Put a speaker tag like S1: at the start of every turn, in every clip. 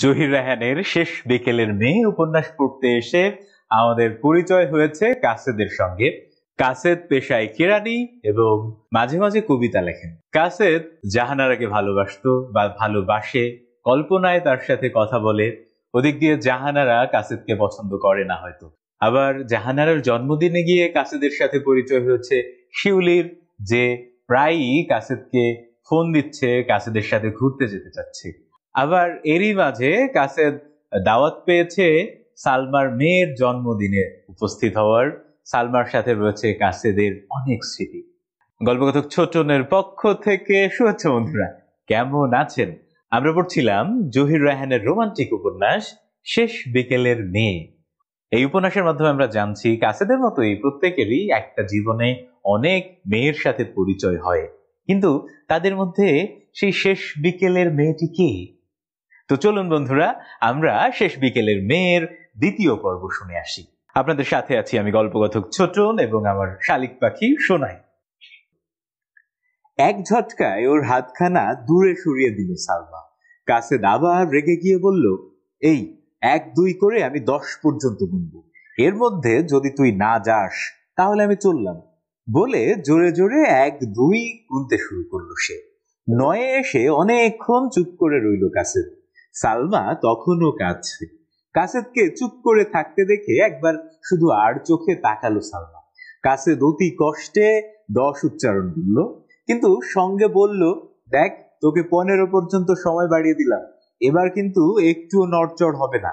S1: জহির রাহানের শেষ বিকেলের মেয়ে উপন্যাস পড়তে এসে আমাদের পরিচয় হয়েছে কাসেদের সঙ্গে কাসেদ পেশায় কেরানি এবং মাঝে মাঝে কবিতা লেখেন কাসেদ জাহানারাকে ভালোবাসত বা ভালোবাসে কল্পনায় তার সাথে কথা বলে ওদিক দিয়ে জাহানারা কাসেদকে পছন্দ করে না হয়তো আবার জাহানারার জন্মদিনে গিয়ে কাসেদের সাথে পরিচয় হয়েছে শিউলির যে প্রায়ই কাসেদকে ফোন দিচ্ছে কাসেদের সাথে ঘুরতে যেতে চাচ্ছে আবার এরই মাঝে কাসেদ দাওয়াত পেয়েছে সালমার মেয়ের জন্মদিনে উপস্থিত হওয়ার সালমার সাথে রয়েছে কাসেদের অনেক স্মৃতি গল্পকথক ছোটনের পক্ষ থেকে শুভেচ্ছা বন্ধুরা কেমন আছেন আমরা পড়ছিলাম জহির রাহানের রোমান্টিক উপন্যাস শেষ বিকেলের মেয়ে এই উপন্যাসের মাধ্যমে আমরা জানছি কাসেদের মতোই প্রত্যেকেরই একটা জীবনে অনেক মেয়ের সাথে পরিচয় হয় কিন্তু তাদের মধ্যে সেই শেষ বিকেলের মেয়েটি কে তো চলুন বন্ধুরা আমরা শেষ বিকেলের মেয়ের দ্বিতীয় পর্ব শুনে আসি আপনাদের সাথে আছি আমি গল্পকথক ছোটন এবং আমার শালিক পাখি সোনাই এক ঝটকায় ওর হাতখানা দূরে সরিয়ে দিল সালমা কাছে দাবা রেগে গিয়ে বলল এই এক দুই করে আমি দশ পর্যন্ত গুনব এর মধ্যে যদি তুই না যাস তাহলে আমি চললাম বলে জোরে জোরে এক দুই গুনতে শুরু করলো সে নয়ে এসে অনেকক্ষণ চুপ করে রইল কাছে সালমা তখনও কাঁদছে কাসেদকে চুপ করে থাকতে দেখে একবার শুধু আর চোখে তাকালো সালমা কাসেদ অতি কষ্টে দশ উচ্চারণ করল কিন্তু সঙ্গে বলল দেখ তোকে পনেরো পর্যন্ত সময় বাড়িয়ে দিলাম এবার কিন্তু একটুও নড়চড় হবে না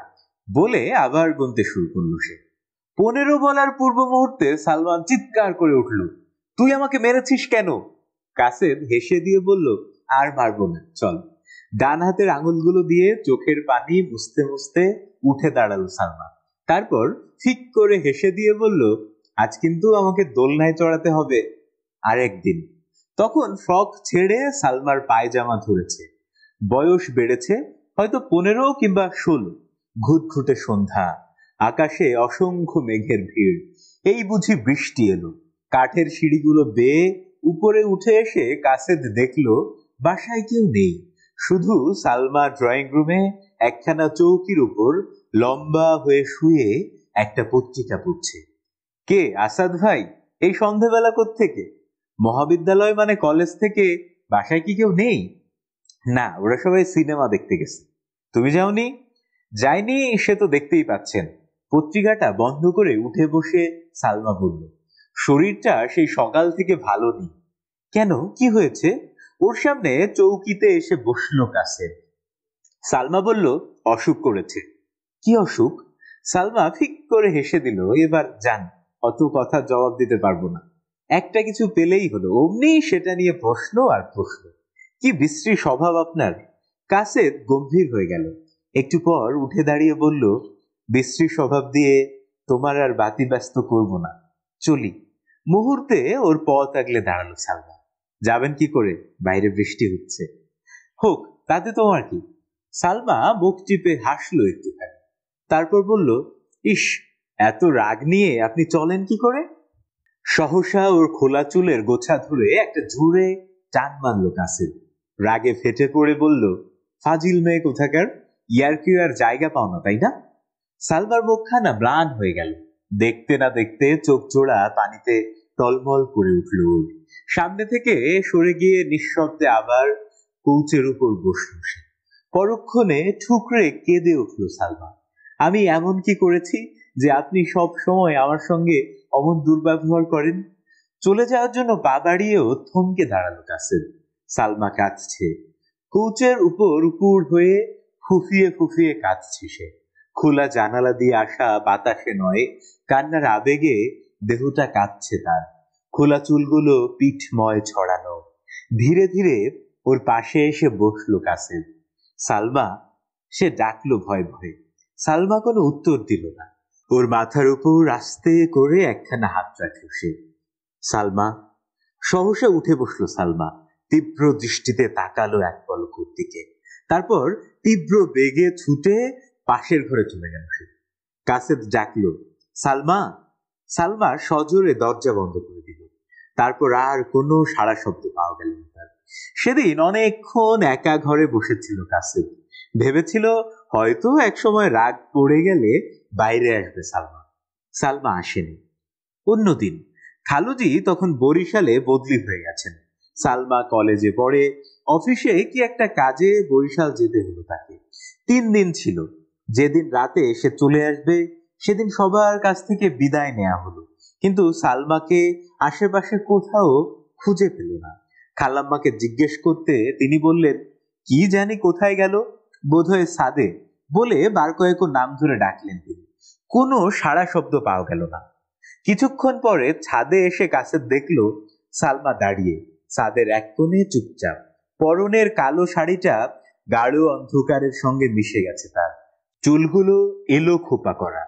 S1: বলে আবার গুনতে শুরু করলো সে পনেরো বলার পূর্ব মুহূর্তে সালমান চিৎকার করে উঠল তুই আমাকে মেরেছিস কেন কাসেদ হেসে দিয়ে বলল আর মারবো না চল ডান হাতের আঙুলগুলো দিয়ে চোখের পানি মুছতে মুছতে উঠে দাঁড়ালো সালমা তারপর ঠিক করে হেসে দিয়ে বলল আজ কিন্তু আমাকে দোলনায় চড়াতে হবে আরেকদিন তখন ফ্রক ছেড়ে সালমার পায়জামা ধরেছে বয়স বেড়েছে হয়তো পনেরো কিংবা ষোলো ঘুটঘুটে সন্ধ্যা আকাশে অসংখ্য মেঘের ভিড় এই বুঝি বৃষ্টি এলো কাঠের সিঁড়িগুলো বেয়ে উপরে উঠে এসে কাসেদ দেখল বাসায় কেউ নেই শুধু সালমা ড্রয়িং রুমে একখানা চৌকির উপর লম্বা হয়ে শুয়ে একটা পত্রিকা পড়ছে কে আসাদ ভাই এই সন্ধেবেলা থেকে মহাবিদ্যালয় মানে কলেজ থেকে বাসায় কি কেউ নেই না ওরা সবাই সিনেমা দেখতে গেছে তুমি যাওনি যাইনি সে তো দেখতেই পাচ্ছেন পত্রিকাটা বন্ধ করে উঠে বসে সালমা বলল শরীরটা সেই সকাল থেকে ভালো নেই কেন কি হয়েছে ওর সামনে চৌকিতে এসে বসল কাছে সালমা বলল অসুখ করেছে কি অসুখ সালমা ঠিক করে হেসে দিল এবার যান অত কথা জবাব দিতে পারবো না একটা কিছু পেলেই হলো অমনি সেটা নিয়ে প্রশ্ন আর প্রশ্ন কি বিশ্রী স্বভাব আপনার কাছে গম্ভীর হয়ে গেল একটু পর উঠে দাঁড়িয়ে বলল বিশ্রী স্বভাব দিয়ে তোমার আর বাতি ব্যস্ত করব না চলি মুহূর্তে ওর পথ আগলে দাঁড়ালো সালমা যাবেন কি করে বাইরে বৃষ্টি হচ্ছে হোক তাতে তোমার কি সালমা মুখ টিপে হাসলো একটুখানি তারপর বলল ইস এত রাগ নিয়ে আপনি চলেন কি করে সহসা ওর খোলা চুলের গোছা ধরে একটা ঝুড়ে টান মানল কাসেম রাগে ফেটে পড়ে বলল ফাজিল মেয়ে কোথাকার ইয়ারকিউ আর জায়গা পাও না তাই না সালমার মুখখানা ম্লান হয়ে গেল দেখতে না দেখতে চোখ জোড়া পানিতে টলমল করে উঠল সামনে থেকে সরে গিয়ে নিঃশব্দে আবার কৌচের উপর বসল সে পরক্ষণে ঠুকরে কেঁদে উঠল সালমা আমি এমন কি করেছি যে আপনি সব সময় আমার সঙ্গে অমন দুর্ব্যবহার করেন চলে যাওয়ার জন্য দাঁড়িয়েও থমকে দাঁড়ালো কাছে সালমা কাঁদছে কৌচের উপর উপর হয়ে ফুফিয়ে ফুফিয়ে কাঁদছে সে খোলা জানালা দিয়ে আসা বাতাসে নয় কান্নার আবেগে দেহটা কাঁদছে তার খোলা চুলগুলো পিঠময় ছড়ানো ধীরে ধীরে ওর পাশে এসে বসল কাসেম সালমা সে ডাকলো ভয় ভয়ে সালমা কোনো উত্তর দিল না ওর মাথার উপর আস্তে করে একখানা হাত রাখল সে সালমা সহসা উঠে বসলো সালমা তীব্র দৃষ্টিতে তাকালো এক পলকুর দিকে তারপর তীব্র বেগে ছুটে পাশের ঘরে চলে গেল সে কাসেদ ডাকলো সালমা সালমা সজোরে দরজা বন্ধ করে দিল তারপর আর কোনো সারা শব্দ পাওয়া গেল না তার সেদিন অনেকক্ষণ একা ঘরে বসেছিল কাছে ভেবেছিল হয়তো একসময় রাগ পড়ে গেলে বাইরে আসবে সালমা সালমা আসেনি অন্যদিন খালুজি তখন বরিশালে বদলি হয়ে গেছেন সালমা কলেজে পড়ে অফিসে কি একটা কাজে বরিশাল যেতে হলো তাকে তিন দিন ছিল যেদিন রাতে সে চলে আসবে সেদিন সবার কাছ থেকে বিদায় নেওয়া হলো কিন্তু সালমাকে আশেপাশে কোথাও খুঁজে পেল না খালাম্মাকে জিজ্ঞেস করতে তিনি বললেন কি জানি কোথায় গেল বোধহয় সাদে বলে বার কয়েক নাম ধরে ডাকলেন তিনি কোনো সারা শব্দ পাওয়া গেল না কিছুক্ষণ পরে ছাদে এসে কাছে দেখলো সালমা দাঁড়িয়ে সাদের এক কোণে চুপচাপ পরনের কালো শাড়িটা গাঢ় অন্ধকারের সঙ্গে মিশে গেছে তার চুলগুলো এলো খোপা করা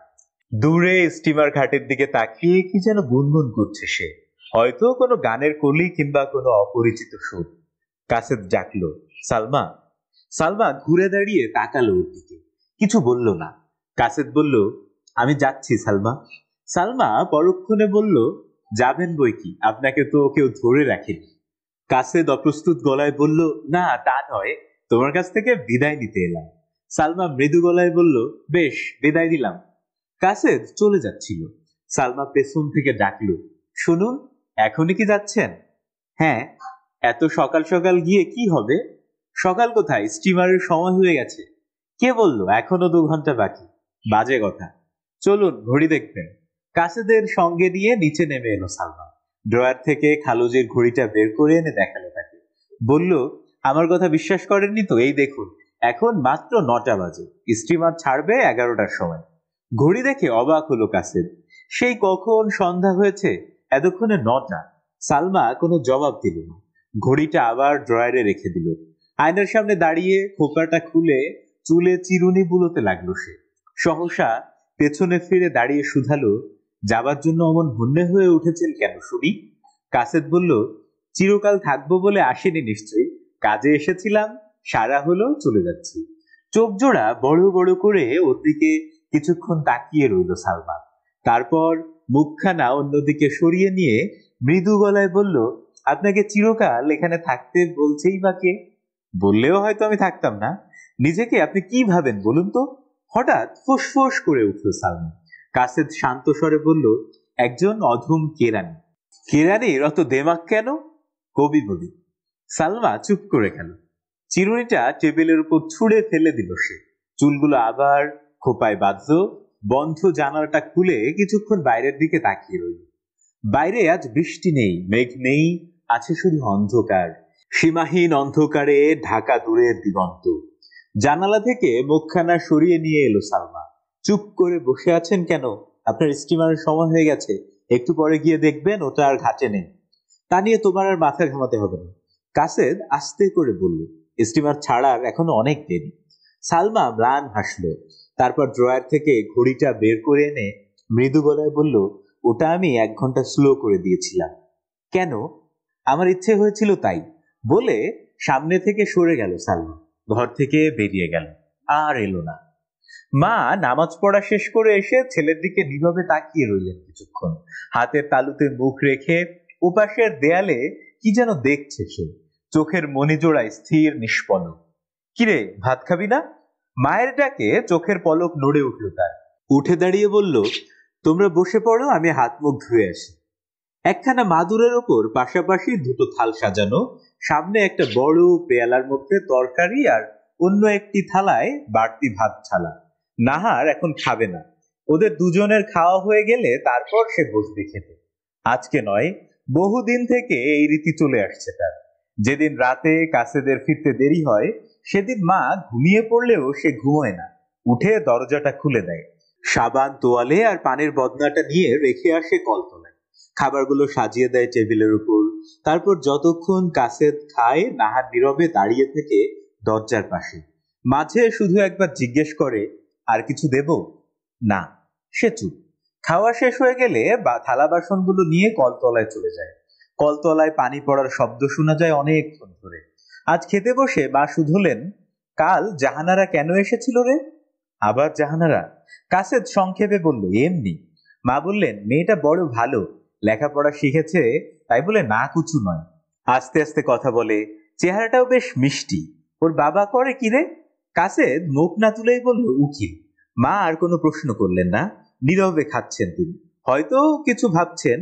S1: দূরে স্টিমার ঘাটের দিকে তাকিয়ে কি যেন গুনগুন করছে সে হয়তো কোনো গানের কলি কিংবা কোনো অপরিচিত সুর কাছে ডাকলো সালমা সালমা ঘুরে দাঁড়িয়ে তাকালো ওর দিকে কিছু বলল না কাসেদ বলল আমি যাচ্ছি সালমা সালমা পরক্ষণে বলল যাবেন বই কি আপনাকে তো কেউ ধরে রাখেনি কাসেদ অপ্রস্তুত গলায় বলল না তা নয় তোমার কাছ থেকে বিদায় নিতে এলাম সালমা মৃদু গলায় বলল বেশ বিদায় দিলাম কাসেদ চলে যাচ্ছিল সালমা পেছন থেকে ডাকল শুনুন এখনই কি যাচ্ছেন হ্যাঁ এত সকাল সকাল গিয়ে কি হবে সকাল কোথায় স্টিমারের সময় হয়ে গেছে কে বলল এখনো দু ঘন্টা বাকি বাজে কথা চলুন ঘড়ি দেখবেন কাসেদের সঙ্গে নিয়ে নিচে নেমে এলো সালমা ড্রয়ার থেকে খালুজের ঘড়িটা বের করে এনে দেখালো তাকে বলল আমার কথা বিশ্বাস করেননি তো এই দেখুন এখন মাত্র নটা বাজে স্টিমার ছাড়বে এগারোটার সময় ঘড়ি দেখে অবাক হলো কাসের সেই কখন সন্ধ্যা হয়েছে এতক্ষণে নটা সালমা কোনো জবাব দিল না ঘড়িটা আবার ড্রয়ারে রেখে দিল আয়নার সামনে দাঁড়িয়ে খোকাটা খুলে চুলে চিরুনি বুলোতে লাগলো সে সহসা পেছনে ফিরে দাঁড়িয়ে শুধালো যাবার জন্য অমন হন্যে হয়ে উঠেছেন কেন শুনি কাসেদ বলল চিরকাল থাকবো বলে আসেনি নিশ্চয়ই কাজে এসেছিলাম সারা হলো চলে যাচ্ছি চোখ জোড়া বড় বড় করে ওর দিকে কিছুক্ষণ তাকিয়ে রইল সালমান তারপর মুখখানা অন্যদিকে সরিয়ে নিয়ে মৃদু গলায় বলল আপনাকে চিরকাল এখানে থাকতে বলছেই বা কে বললেও হয়তো আমি থাকতাম না নিজেকে আপনি কি ভাবেন বলুন তো হঠাৎ ফোঁস করে উঠল সালমান কাসেদ শান্ত স্বরে বলল একজন অধম কেরানি কেরানির অত দেমাক কেন কবি বলি সালমা চুপ করে গেল চিরুনিটা টেবিলের উপর ছুঁড়ে ফেলে দিল সে চুলগুলো আবার খোপায় বাধ্য বন্ধ জানালাটা খুলে কিছুক্ষণ বাইরের দিকে তাকিয়ে রইল বাইরে আজ বৃষ্টি নেই মেঘ নেই আছে শুধু অন্ধকার সীমাহীন অন্ধকারে ঢাকা দূরের দিগন্ত জানালা থেকে মুখখানা সরিয়ে নিয়ে এলো সালমা চুপ করে বসে আছেন কেন আপনার স্টিমারের সময় হয়ে গেছে একটু পরে গিয়ে দেখবেন ওটা আর ঘাটে নেই তা নিয়ে তোমার আর মাথা ঘামাতে হবে না কাসেদ আস্তে করে বলল স্টিমার ছাড়ার এখনো অনেক দেরি সালমা ম্লান হাসলো তারপর ড্রয়ার থেকে ঘড়িটা বের করে এনে মৃদু গলায় বলল ওটা আমি এক ঘন্টা স্লো করে দিয়েছিলাম কেন আমার ইচ্ছে হয়েছিল তাই বলে সামনে থেকে সরে গেল সালমা ঘর থেকে বেরিয়ে গেল আর এলো না মা নামাজ পড়া শেষ করে এসে ছেলের দিকে নীরবে তাকিয়ে রইলেন কিছুক্ষণ হাতের তালুতে মুখ রেখে উপাসের দেয়ালে কি যেন দেখছে সে চোখের মণিজোড়ায় স্থির নিষ্পন্ন কিরে ভাত খাবি না মায়ের ডাকে চোখের পলক নড়ে উঠল তার উঠে দাঁড়িয়ে বলল তোমরা বসে পড়ো আমি হাত মুখ ধুয়ে আসি একখানা মাদুরের ওপর পাশাপাশি দুটো থাল সাজানো সামনে একটা বড় পেয়ালার মধ্যে তরকারি আর অন্য একটি থালায় বাড়তি ভাত ছালা নাহার এখন খাবে না ওদের দুজনের খাওয়া হয়ে গেলে তারপর সে বসবে খেতে আজকে নয় বহুদিন থেকে এই রীতি চলে আসছে তার যেদিন রাতে কাছেদের ফিরতে দেরি হয় সেদিন মা ঘুমিয়ে পড়লেও সে ঘুমোয় না উঠে দরজাটা খুলে দেয় সাবান তোয়ালে আর পানের বদনাটা নিয়ে রেখে আসে কলতলায় খাবারগুলো সাজিয়ে দেয় টেবিলের উপর তারপর যতক্ষণ কাসেদ খায় নাহার নীরবে দাঁড়িয়ে থেকে দরজার পাশে মাঝে শুধু একবার জিজ্ঞেস করে আর কিছু দেব না সে চুপ খাওয়া শেষ হয়ে গেলে বা থালা বাসনগুলো নিয়ে কলতলায় চলে যায় কলতলায় পানি পড়ার শব্দ শোনা যায় অনেকক্ষণ ধরে আজ খেতে বসে বা শুধুলেন কাল জাহানারা কেন এসেছিল রে আবার জাহানারা কাসেদ সংক্ষেপে বলল এমনি মা বললেন মেয়েটা বড় ভালো লেখাপড়া শিখেছে তাই বলে না কুচু নয় আস্তে আস্তে কথা বলে চেহারাটাও বেশ মিষ্টি ওর বাবা করে কি রে কাসেদ মুখ না তুলেই বলল উকিল মা আর কোনো প্রশ্ন করলেন না নীরবে খাচ্ছেন তিনি হয়তো কিছু ভাবছেন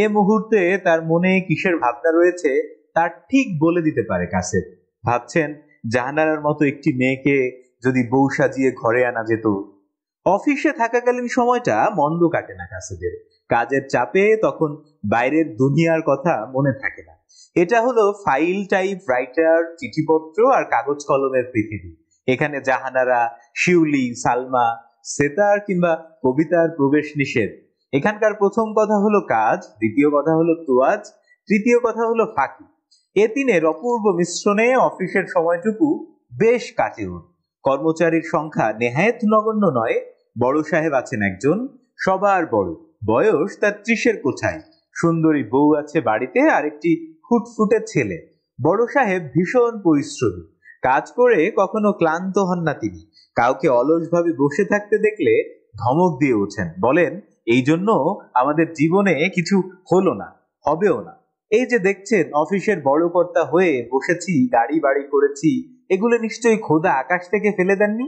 S1: এ মুহূর্তে তার মনে কিসের ভাবনা রয়েছে তার ঠিক বলে দিতে পারে কাছে ভাবছেন জাহানারার মতো একটি মেয়েকে যদি বউ সাজিয়ে ঘরে আনা যেত অফিসে থাকাকালীন সময়টা মন্দ কাটে না কাছেদের কাজের চাপে তখন বাইরের দুনিয়ার কথা মনে থাকে না এটা হলো ফাইল টাইপ রাইটার চিঠিপত্র আর কাগজ কলমের পৃথিবী এখানে জাহানারা শিউলি সালমা সেতার কিংবা কবিতার প্রবেশ নিষেধ এখানকার প্রথম কথা হলো কাজ দ্বিতীয় কথা হলো তোয়াজ তৃতীয় কথা হলো ফাঁকি এ দিনের অপূর্ব মিশ্রণে অফিসের সময়টুকু বেশ কাটে ওর কর্মচারীর সংখ্যা নেহায়েত নগণ্য নয় বড় সাহেব আছেন একজন সবার বড় বয়স তার ত্রিশের কোথায় সুন্দরী বউ আছে বাড়িতে আর একটি ফুটফুটে ছেলে বড় সাহেব ভীষণ পরিশ্রমী কাজ করে কখনো ক্লান্ত হন না তিনি কাউকে অলসভাবে বসে থাকতে দেখলে ধমক দিয়ে ওঠেন বলেন এই জন্য আমাদের জীবনে কিছু হলো না হবেও না এই যে দেখছেন অফিসের বড় কর্তা হয়ে বসেছি গাড়ি বাড়ি করেছি এগুলো নিশ্চয়ই খোদা আকাশ থেকে ফেলে দেননি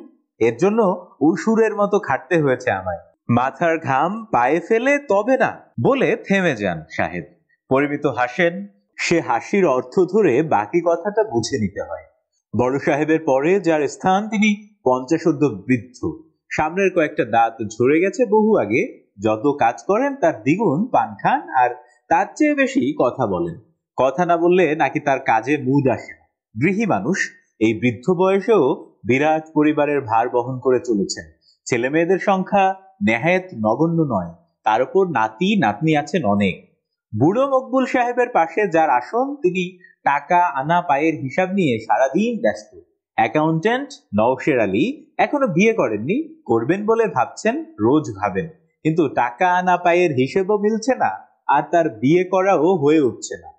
S1: এর জন্য উসুরের মতো খাটতে হয়েছে আমায় মাথার ঘাম পায়ে ফেলে তবে না বলে থেমে যান সাহেব পরিমিত হাসেন সে হাসির অর্থ ধরে বাকি কথাটা বুঝে নিতে হয় বড় সাহেবের পরে যার স্থান তিনি পঞ্চাশোদ্ধ বৃদ্ধ সামনের কয়েকটা দাঁত ঝরে গেছে বহু আগে যত কাজ করেন তার দ্বিগুণ পান খান আর তার চেয়ে বেশি কথা বলেন কথা না বললে নাকি তার কাজে মুদ আসে গৃহী মানুষ এই বৃদ্ধ বয়সেও বিরাট পরিবারের ভার বহন করে চলেছেন ছেলে মেয়েদের সংখ্যা নেহায়ত নগণ্য নয় তার উপর নাতি নাতনি আছেন অনেক বুড়ো মকবুল সাহেবের পাশে যার আসন তিনি টাকা আনা পায়ের হিসাব নিয়ে সারাদিন ব্যস্ত অ্যাকাউন্টেন্ট নওশের আলী এখনো বিয়ে করেননি করবেন বলে ভাবছেন রোজ ভাবেন কিন্তু টাকা আনা পায়ের হিসেবও মিলছে না আর তার বিয়ে করাও হয়ে উঠছে না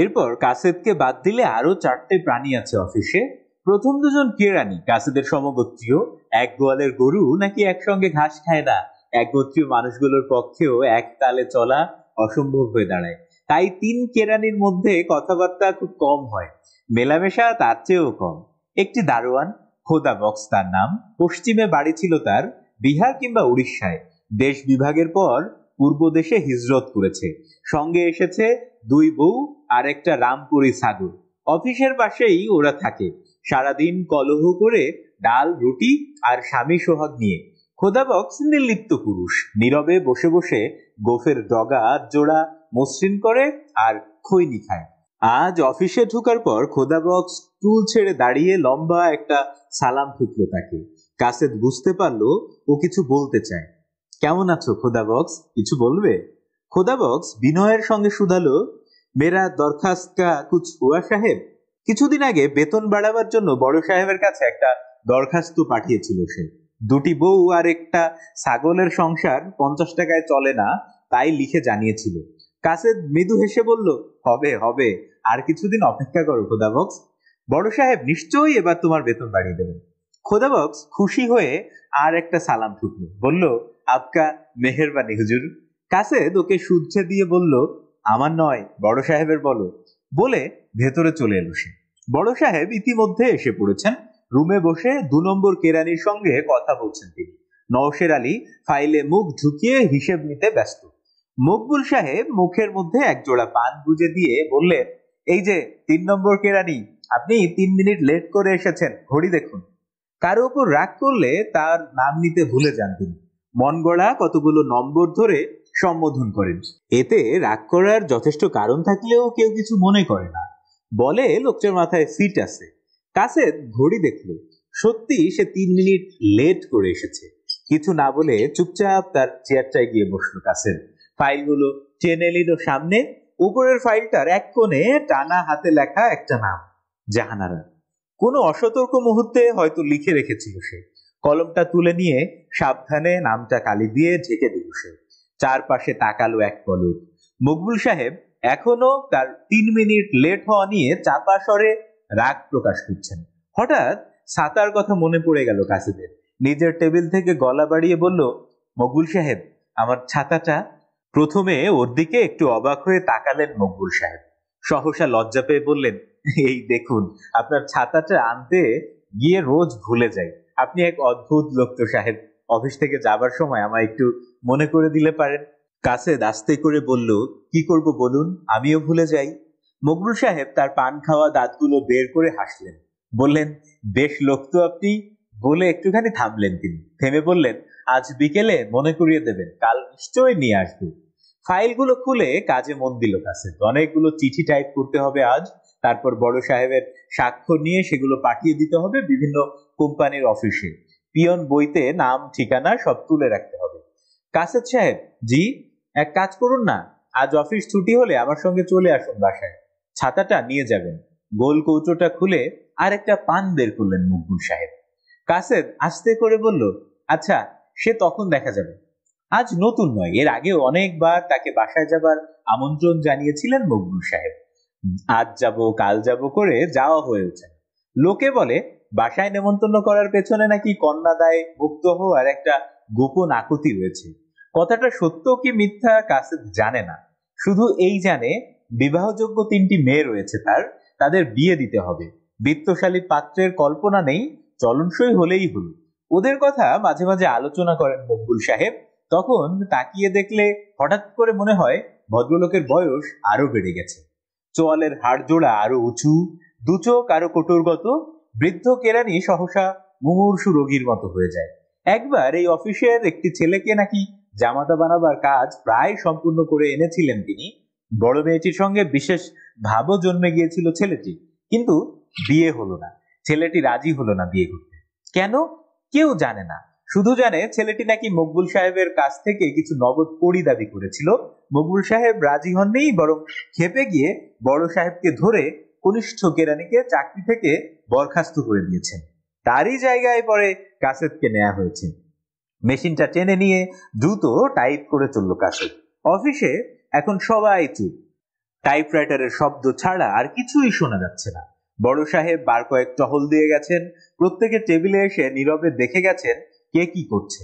S1: এরপর কাসেদকে বাদ দিলে আরও চারটে প্রাণী আছে অফিসে প্রথম দুজন কেরানি কাসেদের সমগোত্রীয় এক গোয়ালের গরু নাকি একসঙ্গে ঘাস খায় না এক গোত্রীয় মানুষগুলোর পক্ষেও এক তালে চলা অসম্ভব হয়ে দাঁড়ায় তাই তিন কেরানির মধ্যে কথাবার্তা খুব কম হয় মেলামেশা তার চেয়েও কম একটি দারোয়ান খোদা বক্স তার নাম পশ্চিমে বাড়ি ছিল তার বিহার কিংবা উড়িষ্যায় দেশ বিভাগের পর পূর্ব দেশে হিজরত করেছে সঙ্গে এসেছে দুই বউ আর একটা রামপুরি ছাগল অফিসের পাশেই ওরা থাকে সারাদিন কলহ করে ডাল রুটি আর স্বামী সোহাগ নিয়ে খোদাবক্স নির্লিপ্ত পুরুষ নীরবে বসে বসে গোফের ডগা জোড়া মসৃণ করে আর খৈনি খায় আজ অফিসে ঢুকার পর খোদাবক্স টুল ছেড়ে দাঁড়িয়ে লম্বা একটা সালাম ঠুকলো তাকে কাসেদ বুঝতে পারলো ও কিছু বলতে চায় কেমন আছো খোদা বক্স কিছু বলবে খোদা বক্স বিনয়ের সঙ্গে শুধালো মেরা দরখাস্ত কা কুছ হুয়া সাহেব কিছুদিন আগে বেতন বাড়াবার জন্য বড় সাহেবের কাছে একটা দরখাস্ত পাঠিয়েছিল সে দুটি বউ আর একটা ছাগলের সংসার পঞ্চাশ টাকায় চলে না তাই লিখে জানিয়েছিল কাসেদ মৃদু হেসে বলল হবে হবে আর কিছুদিন অপেক্ষা করো বক্স বড় সাহেব নিশ্চয়ই এবার তোমার বেতন বাড়িয়ে দেবেন বক্স খুশি হয়ে আর একটা সালাম ঠুকলো বলল আপকা মেহরবানি হুজুর কাসেদ ওকে সুচ্ছে দিয়ে বলল আমার নয় বড় সাহেবের বলো বলে ভেতরে চলে এলো সে বড় সাহেব ইতিমধ্যে এসে পড়েছেন রুমে বসে দু নম্বর কেরানির সঙ্গে কথা বলছেন তিনি নওশের আলী ফাইলে মুখ ঝুঁকিয়ে হিসেব নিতে ব্যস্ত মকবুল সাহেব মুখের মধ্যে এক জোড়া পান বুঝে দিয়ে বললেন এই যে তিন নম্বর কেরানি আপনি তিন মিনিট লেট করে এসেছেন ঘড়ি দেখুন কারো উপর রাগ করলে তার নাম নিতে ভুলে যান তিনি মন গড়া কতগুলো নম্বর ধরে সম্বোধন করেন এতে রাগ করার যথেষ্ট কারণ থাকলেও কেউ কিছু মনে করে না বলে লোকটার মাথায় সিট আছে কাছে ঘড়ি দেখল সত্যি সে তিন মিনিট লেট করে এসেছে কিছু না বলে চুপচাপ তার চেয়ারটায় গিয়ে বসলো কাছে ফাইলগুলো টেনে নিল সামনে উপরের ফাইলটার এক কোণে টানা হাতে লেখা একটা নাম জাহানারা কোনো অসতর্ক মুহূর্তে হয়তো লিখে রেখেছিল সে কলমটা তুলে নিয়ে সাবধানে নামটা কালি দিয়ে ঢেকে দিল সে চারপাশে তাকালো এক পলক মকবুল সাহেব এখনো তার তিন মিনিট লেট হওয়া নিয়ে চাপা স্বরে রাগ প্রকাশ করছেন হঠাৎ সাতার কথা মনে পড়ে গেল কাসিদের নিজের টেবিল থেকে গলা বাড়িয়ে বলল মকবুল সাহেব আমার ছাতাটা প্রথমে ওর দিকে একটু অবাক হয়ে তাকালেন মকবুল সাহেব সহসা লজ্জা পেয়ে বললেন এই দেখুন আপনার ছাতাটা আনতে গিয়ে রোজ ভুলে যায় আপনি এক অদ্ভুত লোক তো সাহেব অফিস থেকে যাবার সময় আমায় একটু মনে করে দিলে পারেন কাছে দাস্তে করে বলল কি করব বলুন আমিও ভুলে যাই মগরু সাহেব তার পান খাওয়া দাঁতগুলো বের করে হাসলেন বললেন বেশ লোক তো আপনি বলে একটুখানি থামলেন তিনি থেমে বললেন আজ বিকেলে মনে করিয়ে দেবেন কাল নিশ্চয়ই নিয়ে আসবো ফাইলগুলো খুলে কাজে মন দিল কাছে অনেকগুলো চিঠি টাইপ করতে হবে আজ তারপর বড় সাহেবের স্বাক্ষর নিয়ে সেগুলো পাঠিয়ে দিতে হবে বিভিন্ন কোম্পানির অফিসে পিয়ন বইতে নাম ঠিকানা সব তুলে রাখতে হবে কাসেদ সাহেব জি এক কাজ করুন না আজ অফিস ছুটি হলে আমার সঙ্গে চলে আসুন বাসায় ছাতাটা নিয়ে যাবেন গোল কৌচোটা খুলে আর একটা পান বের করলেন মকবুল সাহেব কাসেদ আস্তে করে বলল আচ্ছা সে তখন দেখা যাবে আজ নতুন নয় এর আগেও অনেকবার তাকে বাসায় যাবার আমন্ত্রণ জানিয়েছিলেন মকবুল সাহেব আজ যাব কাল যাব করে যাওয়া হয়ে ওঠে লোকে বলে বাসায় নেমন্তন্ন করার পেছনে নাকি কন্যা দায় মুক্ত হওয়ার একটা গোপন আকুতি রয়েছে কথাটা সত্য কি মিথ্যা কাসেদ জানে না শুধু এই জানে বিবাহযোগ্য তিনটি মেয়ে রয়েছে তার তাদের বিয়ে দিতে হবে বৃত্তশালী পাত্রের কল্পনা নেই চলনসই হলেই হল ওদের কথা মাঝে মাঝে আলোচনা করেন মকবুল সাহেব তখন তাকিয়ে দেখলে হঠাৎ করে মনে হয় ভদ্রলোকের বয়স আরো বেড়ে গেছে চোয়ালের হাড় জোড়া আরো উঁচু দুচোখ আরো কটুরগত বৃদ্ধ কেরানি সহসা মুমূর্ষু রোগীর মতো হয়ে যায় একবার এই অফিসের একটি ছেলেকে নাকি জামাতা বানাবার কাজ প্রায় সম্পূর্ণ করে এনেছিলেন তিনি বড় মেয়েটির সঙ্গে বিশেষ ভাবও জন্মে গিয়েছিল ছেলেটি কিন্তু বিয়ে হলো না ছেলেটি রাজি হলো না বিয়ে করতে কেন কেউ জানে না শুধু জানে ছেলেটি নাকি মকবুল সাহেবের কাছ থেকে কিছু নগদ কড়ি দাবি করেছিল মকবুল সাহেব রাজি হননি বরং খেপে গিয়ে বড় সাহেবকে ধরে কনিষ্ঠ কেরানিকে চাকরি থেকে বরখাস্ত করে দিয়েছেন তারই জায়গায় পরে কাসেদকে নেওয়া হয়েছে মেশিনটা টেনে নিয়ে দ্রুত টাইপ করে চলল কাসেদ অফিসে এখন সবাই চুপ টাইপরাইটারের শব্দ ছাড়া আর কিছুই শোনা যাচ্ছে না বড় সাহেব বার কয়েক টহল দিয়ে গেছেন প্রত্যেকে টেবিলে এসে নীরবে দেখে গেছেন কে কি করছে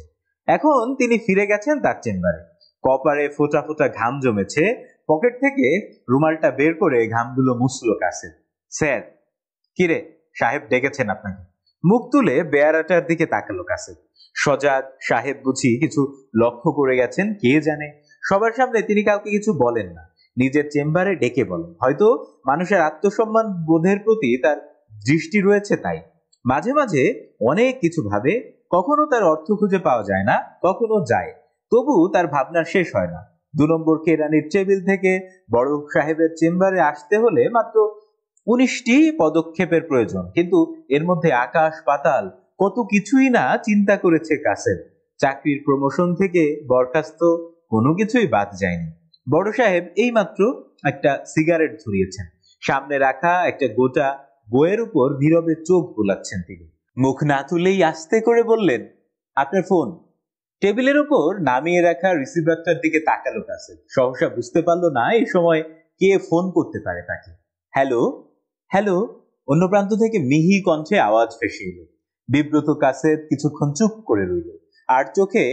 S1: এখন তিনি ফিরে গেছেন তার চেম্বারে কপারে ফোটা ফোটা ঘাম জমেছে পকেট থেকে রুমালটা বের করে ঘামগুলো মুছল কাছে স্যার কিরে সাহেব ডেকেছেন আপনাকে মুখ তুলে বেয়ারাটার দিকে তাকালো কাছে সজাগ সাহেব বুঝি কিছু লক্ষ্য করে গেছেন কে জানে সবার সামনে তিনি কাউকে কিছু বলেন না নিজের চেম্বারে ডেকে বলেন হয়তো মানুষের আত্মসম্মান বোধের প্রতি তার দৃষ্টি রয়েছে তাই মাঝে মাঝে অনেক কিছু ভাবে কখনো তার অর্থ খুঁজে পাওয়া যায় না কখনো যায় তবু তার ভাবনা শেষ হয় না দু নম্বর কেরানির টেবিল থেকে বড় সাহেবের চেম্বারে আসতে হলে মাত্র উনিশটি পদক্ষেপের প্রয়োজন কিন্তু এর মধ্যে আকাশ পাতাল কত কিছুই না চিন্তা করেছে কাসেম চাকরির প্রমোশন থেকে বরখাস্ত কোনো কিছুই বাদ যায়নি বড় সাহেব এই মাত্র একটা সিগারেট ধরিয়েছেন সামনে রাখা একটা গোটা বইয়ের উপর নীরবে চোখ বোলাচ্ছেন তিনি মুখ না তুলেই আস্তে করে বললেন আপনার ফোন টেবিলের ওপর নামিয়ে রাখা রিসিভারটার দিকে তাকালো কাসেম সহসা বুঝতে পারলো না এই সময় কে ফোন করতে পারে তাকে হ্যালো হ্যালো অন্য প্রান্ত থেকে মিহি কণ্ঠে আওয়াজ ফেসে এলো বিব্রত কাছে কিছুক্ষণ চুপ করে রইল আর চোখে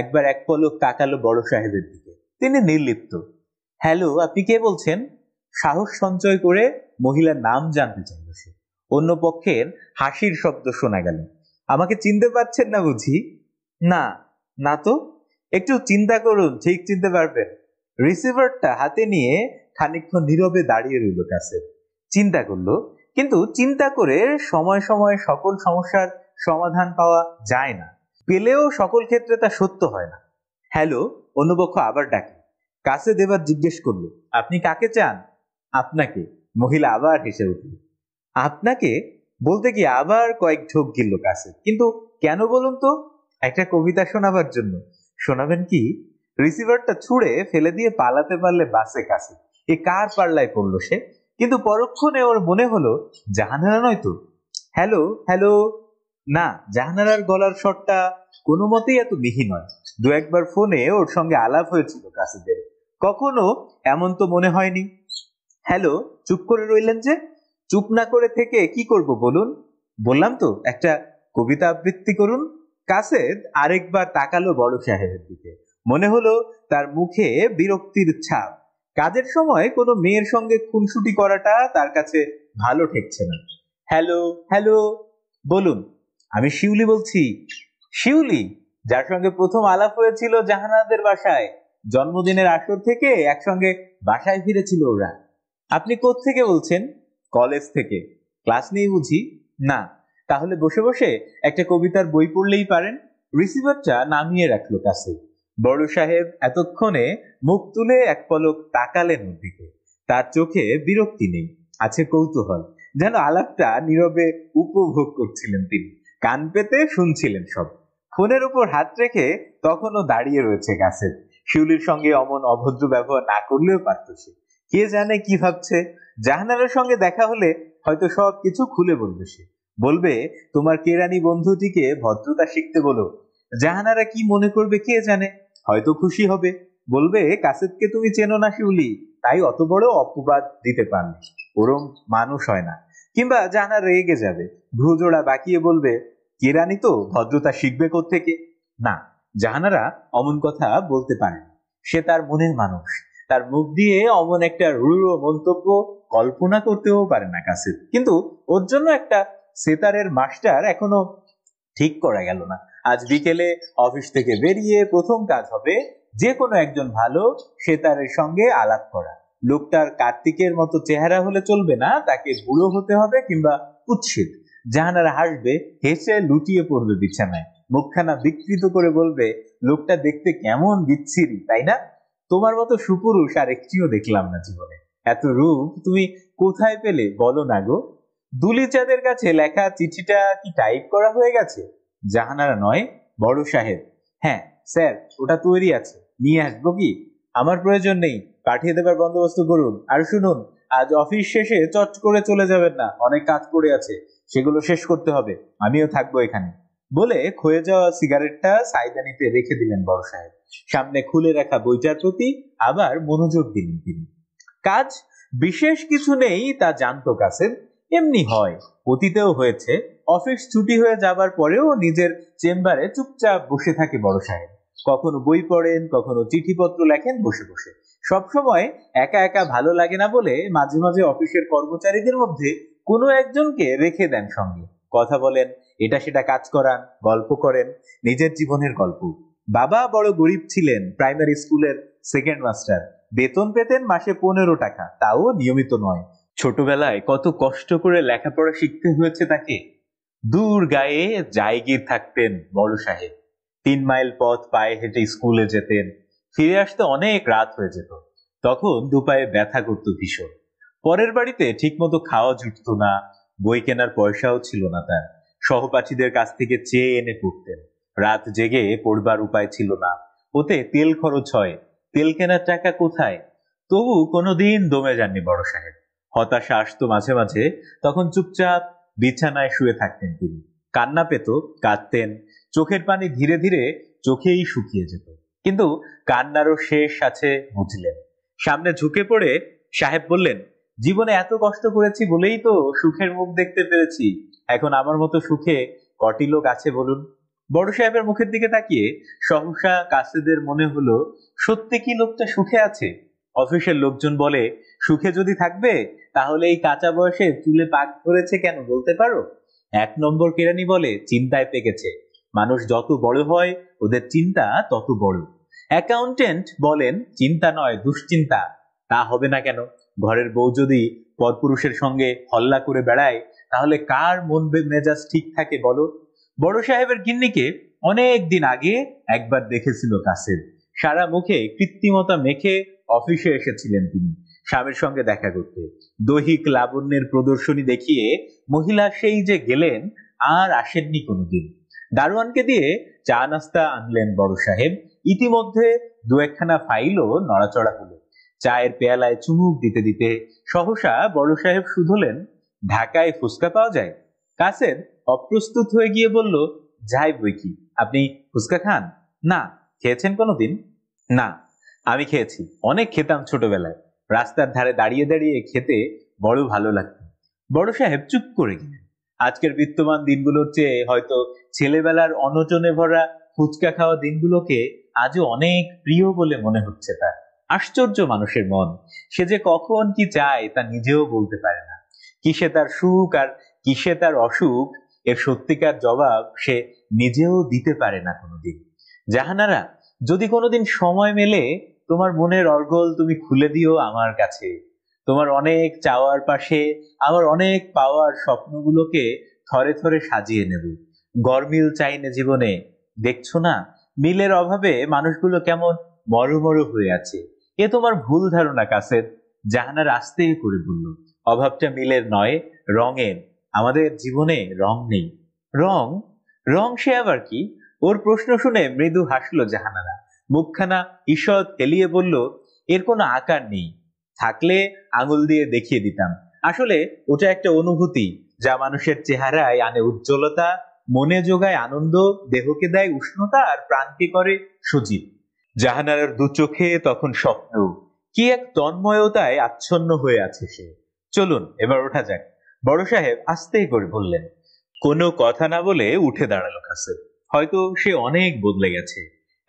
S1: একবার এক পলক তাকালো বড় সাহেবের দিকে তিনি নির্লিপ্ত হ্যালো আপনি কে বলছেন সাহস সঞ্চয় করে মহিলার নাম জানতে চাইল সে অন্য পক্ষের হাসির শব্দ শোনা গেল আমাকে চিনতে পারছেন না বুঝি না না তো একটু চিন্তা করুন ঠিক চিনতে পারবেন রিসিভারটা হাতে নিয়ে খানিক্ষণ নীরবে দাঁড়িয়ে রইল কাছে চিন্তা করলো কিন্তু চিন্তা করে সময় সময় সকল সমস্যার সমাধান পাওয়া যায় না পেলেও সকল ক্ষেত্রে তা সত্য হয় না হ্যালো অন্যপক্ষ আবার ডাকে কাছে দেবার জিজ্ঞেস করলো আপনি কাকে চান আপনাকে মহিলা আবার হেসে উঠল আপনাকে বলতে কি আবার কয়েক ঢোক গিলল কাছে কিন্তু কেন বলুন তো একটা কবিতা শোনাবার জন্য শোনাবেন কি রিসিভারটা ছুঁড়ে ফেলে দিয়ে পালাতে পারলে বাসে কাছে এ কার পাল্লায় পড়লো সে কিন্তু পরক্ষণে ওর মনে হলো জাহানারা নয় তো হ্যালো হ্যালো না জাহানারার গলার স্বরটা কোনো মতেই এত মিহি নয় দু একবার ফোনে ওর সঙ্গে আলাপ হয়েছিল কাসিদের কখনো এমন তো মনে হয়নি হ্যালো চুপ করে রইলেন যে চুপ না করে থেকে কি করব বলুন বললাম তো একটা কবিতা আবৃত্তি করুন কাসেদ আরেকবার তাকালো বড় সাহেবের দিকে মনে হলো তার মুখে বিরক্তির ছাপ কাজের সময় কোনো মেয়ের সঙ্গে খুনসুটি করাটা তার কাছে ভালো ঠেকছে না হ্যালো হ্যালো বলুন আমি শিউলি বলছি শিউলি যার সঙ্গে প্রথম আলাপ হয়েছিল জাহানাদের বাসায় জন্মদিনের আসর থেকে একসঙ্গে বাসায় ফিরেছিল ওরা আপনি থেকে বলছেন কলেজ থেকে ক্লাস নেই বুঝি না তাহলে বসে বসে একটা কবিতার বই পড়লেই পারেন রিসিভারটা নামিয়ে রাখলো কাছে বড় সাহেব এতক্ষণে মুখ তুলে এক পলক তাকালেন ওর দিকে তার চোখে বিরক্তি নেই আছে কৌতূহল যেন আলাপটা নীরবে উপভোগ করছিলেন তিনি কান পেতে শুনছিলেন সব ফোনের উপর হাত রেখে তখনও দাঁড়িয়ে রয়েছে কাছে শিউলির সঙ্গে অমন অভদ্র ব্যবহার না করলেও পারত সে কে জানে কি ভাবছে জাহানারের সঙ্গে দেখা হলে হয়তো সব কিছু খুলে বলবে সে বলবে তোমার কেরানি বন্ধুটিকে ভদ্রতা শিখতে বলো জাহানারা কি মনে করবে কে জানে হয়তো খুশি হবে বলবে কাসেদকে তুমি চেনো না শিউলি তাই অত বড় অপবাদ দিতে পারলে ওরম মানুষ হয় না কিংবা জাহানার রেগে যাবে ভ্রুজোড়া বাকিয়ে বলবে কেরানি তো ভদ্রতা শিখবে থেকে না জাহানারা অমন কথা বলতে পারে সে তার মনের মানুষ তার মুখ দিয়ে অমন একটা রুড় মন্তব্য কল্পনা করতেও পারে না কাসেদ কিন্তু ওর জন্য একটা সেতারের মাস্টার এখনো ঠিক করা গেল না আজ বিকেলে অফিস থেকে বেরিয়ে প্রথম কাজ হবে যে কোনো একজন ভালো সেতারের সঙ্গে আলাপ করা লোকটার কার্তিকের মতো চেহারা হলে চলবে না তাকে বুড়ো হতে হবে কিংবা উচ্ছেদ জাহানারা হাসবে হেসে লুটিয়ে পড়বে বিছানায় মুখখানা বিকৃত করে বলবে লোকটা দেখতে কেমন বিচ্ছিরি তাই না তোমার মতো সুপুরুষ আর একটিও দেখলাম না জীবনে এত রূপ তুমি কোথায় পেলে বলো না গো দুলিচাঁদের কাছে লেখা চিঠিটা কি টাইপ করা হয়ে গেছে জাহানারা নয় বড় সাহেব হ্যাঁ স্যার ওটা তৈরি আছে নিয়ে আসবো কি আমার প্রয়োজন নেই পাঠিয়ে দেবার বন্দোবস্ত করুন আর শুনুন আজ অফিস শেষে চট করে চলে যাবেন না অনেক কাজ পড়ে আছে সেগুলো শেষ করতে হবে আমিও থাকবো এখানে বলে ক্ষয়ে যাওয়া সিগারেটটা সাইদানিতে রেখে দিলেন বড় সাহেব সামনে খুলে রাখা বইটার প্রতি আবার মনোযোগ দিলেন তিনি কাজ বিশেষ কিছু নেই তা জানতো কাসেম এমনি হয় অতীতেও হয়েছে অফিস ছুটি হয়ে যাবার পরেও নিজের চেম্বারে চুপচাপ বসে থাকে বড় সাহেব কখনো বই পড়েন কখনো চিঠিপত্র লেখেন বসে বসে সবসময় একা একা ভালো লাগে না বলে মাঝে মাঝে অফিসের কর্মচারীদের মধ্যে কোনো একজনকে রেখে দেন সঙ্গে কথা বলেন এটা সেটা কাজ করান গল্প করেন নিজের জীবনের গল্প বাবা বড় গরিব ছিলেন প্রাইমারি স্কুলের সেকেন্ড মাস্টার বেতন পেতেন মাসে পনেরো টাকা তাও নিয়মিত নয় ছোটবেলায় কত কষ্ট করে লেখাপড়া শিখতে হয়েছে তাকে দূর গায়ে জায়গির থাকতেন বড় সাহেব তিন মাইল পথ পায়ে হেঁটে স্কুলে যেতেন ফিরে আসতে অনেক রাত হয়ে যেত তখন দুপায়ে ব্যথা করত ভীষণ পরের বাড়িতে ঠিকমতো খাওয়া জুটত না বই কেনার পয়সাও ছিল না তার সহপাঠীদের কাছ থেকে চেয়ে এনে পড়তেন রাত জেগে পড়বার উপায় ছিল না ওতে তেল খরচ হয় তেল কেনার টাকা কোথায় তবু কোনোদিন দমে যাননি বড় সাহেব হতাশা আসতো মাঝে মাঝে তখন চুপচাপ বিছানায় শুয়ে থাকতেন তিনি কান্না পেত কাঁদতেন চোখের পানি ধীরে ধীরে চোখেই শুকিয়ে যেত কিন্তু কান্নারও শেষ আছে বুঝলেন সামনে ঝুঁকে পড়ে সাহেব বললেন জীবনে এত কষ্ট করেছি বলেই তো সুখের মুখ দেখতে পেরেছি এখন আমার মতো সুখে কটি লোক আছে বলুন বড় সাহেবের মুখের দিকে তাকিয়ে সহসা কাছেদের মনে হলো সত্যি কি লোকটা সুখে আছে অফিসের লোকজন বলে সুখে যদি থাকবে তাহলে এই কাঁচা বয়সে চুলে পাক ধরেছে কেন বলতে পারো এক নম্বর কেরানি বলে চিন্তায় পেকেছে মানুষ যত বড় হয় ওদের চিন্তা তত বড় অ্যাকাউন্টেন্ট বলেন চিন্তা নয় দুশ্চিন্তা তা হবে না কেন ঘরের বউ যদি পরপুরুষের সঙ্গে হল্লা করে বেড়ায় তাহলে কার মন মেজাজ ঠিক থাকে বলো বড় সাহেবের গিন্নিকে অনেক দিন আগে একবার দেখেছিল কাছের সারা মুখে কৃত্রিমতা মেখে অফিসে এসেছিলেন তিনি স্বামীর সঙ্গে দেখা করতে দৈহিক লাবণ্যের প্রদর্শনী দেখিয়ে মহিলা সেই যে গেলেন আর আসেননি কোনোদিন দারোয়ানকে দিয়ে চা নাস্তা আনলেন বড় সাহেব ইতিমধ্যে দু একখানা ফাইলও নড়াচড়া হলো চায়ের পেয়ালায় চুমুক দিতে দিতে সহসা বড় সাহেব শুধলেন ঢাকায় ফুচকা পাওয়া যায় কাসের অপ্রস্তুত হয়ে গিয়ে বলল যাই বই কি আপনি ফুচকা খান না খেয়েছেন কোনো দিন না আমি খেয়েছি অনেক খেতাম ছোটবেলায় রাস্তার ধারে দাঁড়িয়ে দাঁড়িয়ে খেতে বড় ভালো লাগত বড় সাহেব চুপ করে গেলেন আজকের বিত্তমান দিনগুলোর চেয়ে হয়তো ছেলেবেলার অনচনে ভরা ফুচকা খাওয়া দিনগুলোকে আজও অনেক প্রিয় বলে মনে হচ্ছে তার আশ্চর্য মানুষের মন সে যে কখন কি চায় তা নিজেও বলতে পারে না কিসে তার সুখ আর কিসে তার অসুখ এর সত্যিকার জবাব সে নিজেও দিতে পারে না কোনোদিন জাহানারা যদি কোনোদিন সময় মেলে তোমার মনের অর্গল তুমি খুলে দিও আমার কাছে তোমার অনেক চাওয়ার পাশে আমার অনেক পাওয়ার স্বপ্নগুলোকে থরে থরে সাজিয়ে নেব গরমিল চাই না জীবনে দেখছো না মিলের অভাবে মানুষগুলো কেমন মরু হয়ে আছে এ তোমার ভুল ধারণা কাসের জাহানার আসতে করে বলল অভাবটা মিলের নয় রঙের আমাদের জীবনে রং নেই রং রং সে আবার কি ওর প্রশ্ন শুনে মৃদু হাসল জাহানারা মুখখানা ঈশ্বর তেলিয়ে বলল এর কোনো আকার নেই থাকলে আঙুল দিয়ে দেখিয়ে দিতাম আসলে ওটা একটা অনুভূতি যা মানুষের চেহারায় আনে উজ্জ্বলতা মনে যোগায় আনন্দ দেহকে দেয় উষ্ণতা আর প্রাণকে করে সজীব জাহানারার দু চোখে তখন স্বপ্ন কি এক তন্ময়তায় আচ্ছন্ন হয়ে আছে সে চলুন এবার ওঠা যাক বড় সাহেব আস্তেই করে বললেন কোনো কথা না বলে উঠে দাঁড়ালো কাছে হয়তো সে অনেক বদলে গেছে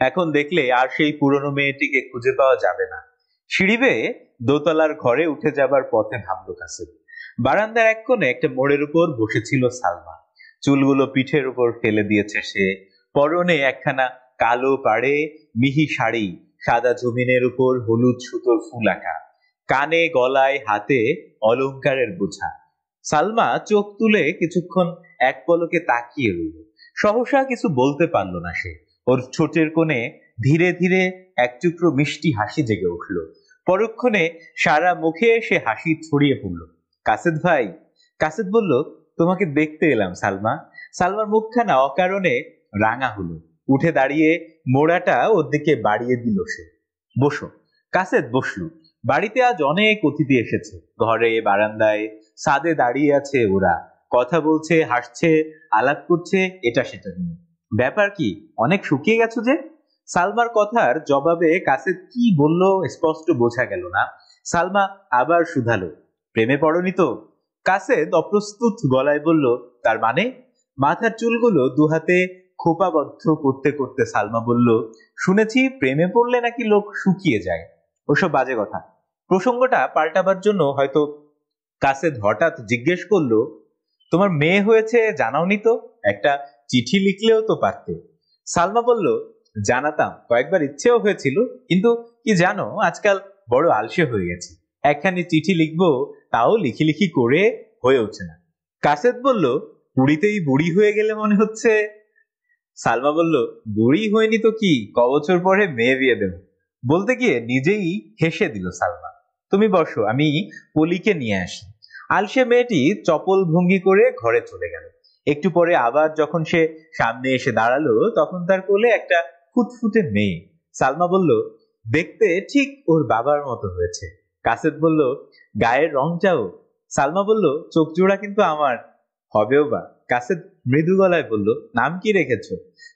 S1: এখন দেখলে আর সেই পুরনো মেয়েটিকে খুঁজে পাওয়া যাবে না সিঁড়িবে দোতলার ঘরে উঠে যাবার পথে ভাবল কাছে বারান্দার এক কোণে একটা মোড়ের উপর বসেছিল সালমা চুলগুলো পিঠের উপর ফেলে দিয়েছে সে পরনে একখানা কালো পাড়ে মিহি শাড়ি সাদা জমিনের উপর হলুদ সুতোর ফুল আঁকা কানে গলায় হাতে অলঙ্কারের বোঝা সালমা চোখ তুলে কিছুক্ষণ এক পলকে তাকিয়ে রইল সহসা কিছু বলতে পারল না সে ওর ঠোঁটের কোণে ধীরে ধীরে এক টুকরো মিষ্টি হাসি জেগে উঠল পরক্ষণে সারা মুখে সে হাসি ছড়িয়ে পড়ল কাসেদ ভাই কাসেদ বলল তোমাকে দেখতে এলাম সালমা সালমার মুখখানা অকারণে রাঙা হলো উঠে দাঁড়িয়ে মোড়াটা ওর দিকে বাড়িয়ে দিল সে বসো কাসেদ বসল বাড়িতে আজ অনেক অতিথি এসেছে ঘরে বারান্দায় সাদে দাঁড়িয়ে আছে ওরা কথা বলছে হাসছে আলাপ করছে এটা সেটা নিয়ে ব্যাপার কি অনেক শুকিয়ে গেছো যে সালমার কথার জবাবে কাসেদ কি বলল স্পষ্ট বোঝা গেল না সালমা আবার শুধালো প্রেমে পড়নি তো কাসেদ অপ্রস্তুত গলায় বলল তার মানে মাথার চুলগুলো দুহাতে খোপাবদ্ধ করতে করতে সালমা বলল শুনেছি প্রেমে পড়লে নাকি লোক শুকিয়ে যায় ওসব বাজে কথা প্রসঙ্গটা পাল্টাবার জন্য হয়তো কাসেদ হঠাৎ জিজ্ঞেস করলো তোমার মেয়ে হয়েছে জানাওনি তো একটা চিঠি লিখলেও তো পারতে সালমা বলল জানাতাম কয়েকবার ইচ্ছেও হয়েছিল কিন্তু কি জানো আজকাল বড় আলসে হয়ে গেছে একখানি চিঠি লিখবো তাও লিখি লিখি করে হয়ে ওঠে না কাশেদ বলল বুড়িতেই বুড়ি হয়ে গেলে মনে হচ্ছে সালমা বলল বুড়ি হয়নি তো কি ক বছর পরে মেয়ে বিয়ে দেব বলতে গিয়ে নিজেই হেসে দিল সালমা তুমি বসো আমি পলিকে নিয়ে আসি আলসে মেয়েটি চপল ভঙ্গি করে ঘরে চলে গেল একটু পরে আবার যখন সে সামনে এসে দাঁড়ালো তখন তার কোলে একটা ফুটফুটে মেয়ে সালমা বলল দেখতে ঠিক ওর বাবার মতো হয়েছে কাসেদ বলল গায়ের চাও সালমা বলল চোখ জোড়া কিন্তু আমার হবেও বা কাসেদ মৃদু গলায় বলল নাম কি রেখেছ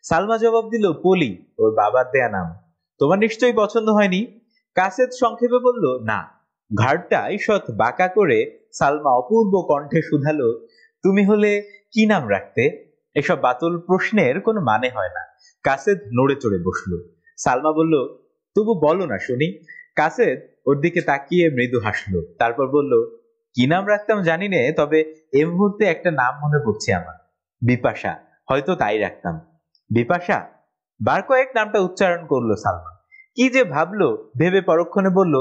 S1: সালমা জবাব দিল পলি ওর বাবার দেয়া নাম তোমার নিশ্চয়ই পছন্দ হয়নি কাসেদ সংক্ষেপে বলল না ঘাড়টাই সৎ বাঁকা করে সালমা অপূর্ব কণ্ঠে শুধালো তুমি হলে কি নাম রাখতে এসব বাতুল প্রশ্নের কোনো মানে হয় না কাসেদ নড়ে চড়ে বসল সালমা বলল তবু বলো না শুনি কাসেদ ওর দিকে তাকিয়ে মৃদু হাসল তারপর বলল কি নাম রাখতাম জানি নে তবে এ মুহূর্তে একটা নাম মনে পড়ছে আমার বিপাশা হয়তো তাই রাখতাম বিপাশা বার কয়েক নামটা উচ্চারণ করলো সালমা কি যে ভাবলো ভেবে পরক্ষণে বলল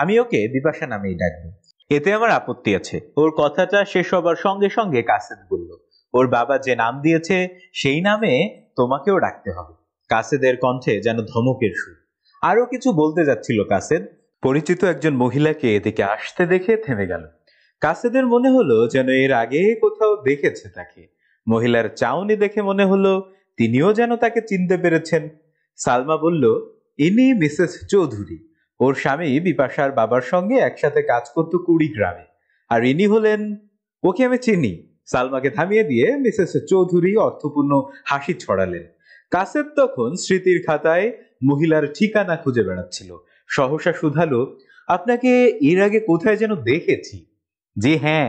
S1: আমি ওকে বিপাশা নামেই ডাকবো এতে আমার আপত্তি আছে ওর কথাটা শেষ হবার সঙ্গে সঙ্গে কাসেদ বলল ওর বাবা যে নাম দিয়েছে সেই নামে তোমাকেও ডাকতে হবে কাসেদের কণ্ঠে যেন ধমকের সুর আরও কিছু বলতে যাচ্ছিল কাসেদ পরিচিত একজন মহিলাকে এদিকে আসতে দেখে থেমে গেল কাসেদের মনে হলো যেন এর আগে কোথাও দেখেছে তাকে মহিলার চাউনি দেখে মনে হলো তিনিও যেন তাকে চিনতে পেরেছেন সালমা বলল ইনি মিসেস চৌধুরী ওর স্বামী বিপাশার বাবার সঙ্গে একসাথে কাজ করত কুড়িগ্রামে আর ইনি হলেন ওকে আমি চিনি সালমাকে থামিয়ে দিয়ে মিসেস চৌধুরী অর্থপূর্ণ হাসি ছড়ালেন কাসের তখন স্মৃতির খাতায় মহিলার ঠিকানা খুঁজে বেড়াচ্ছিল সহসা শুধালো আপনাকে এর আগে কোথায় যেন দেখেছি জি হ্যাঁ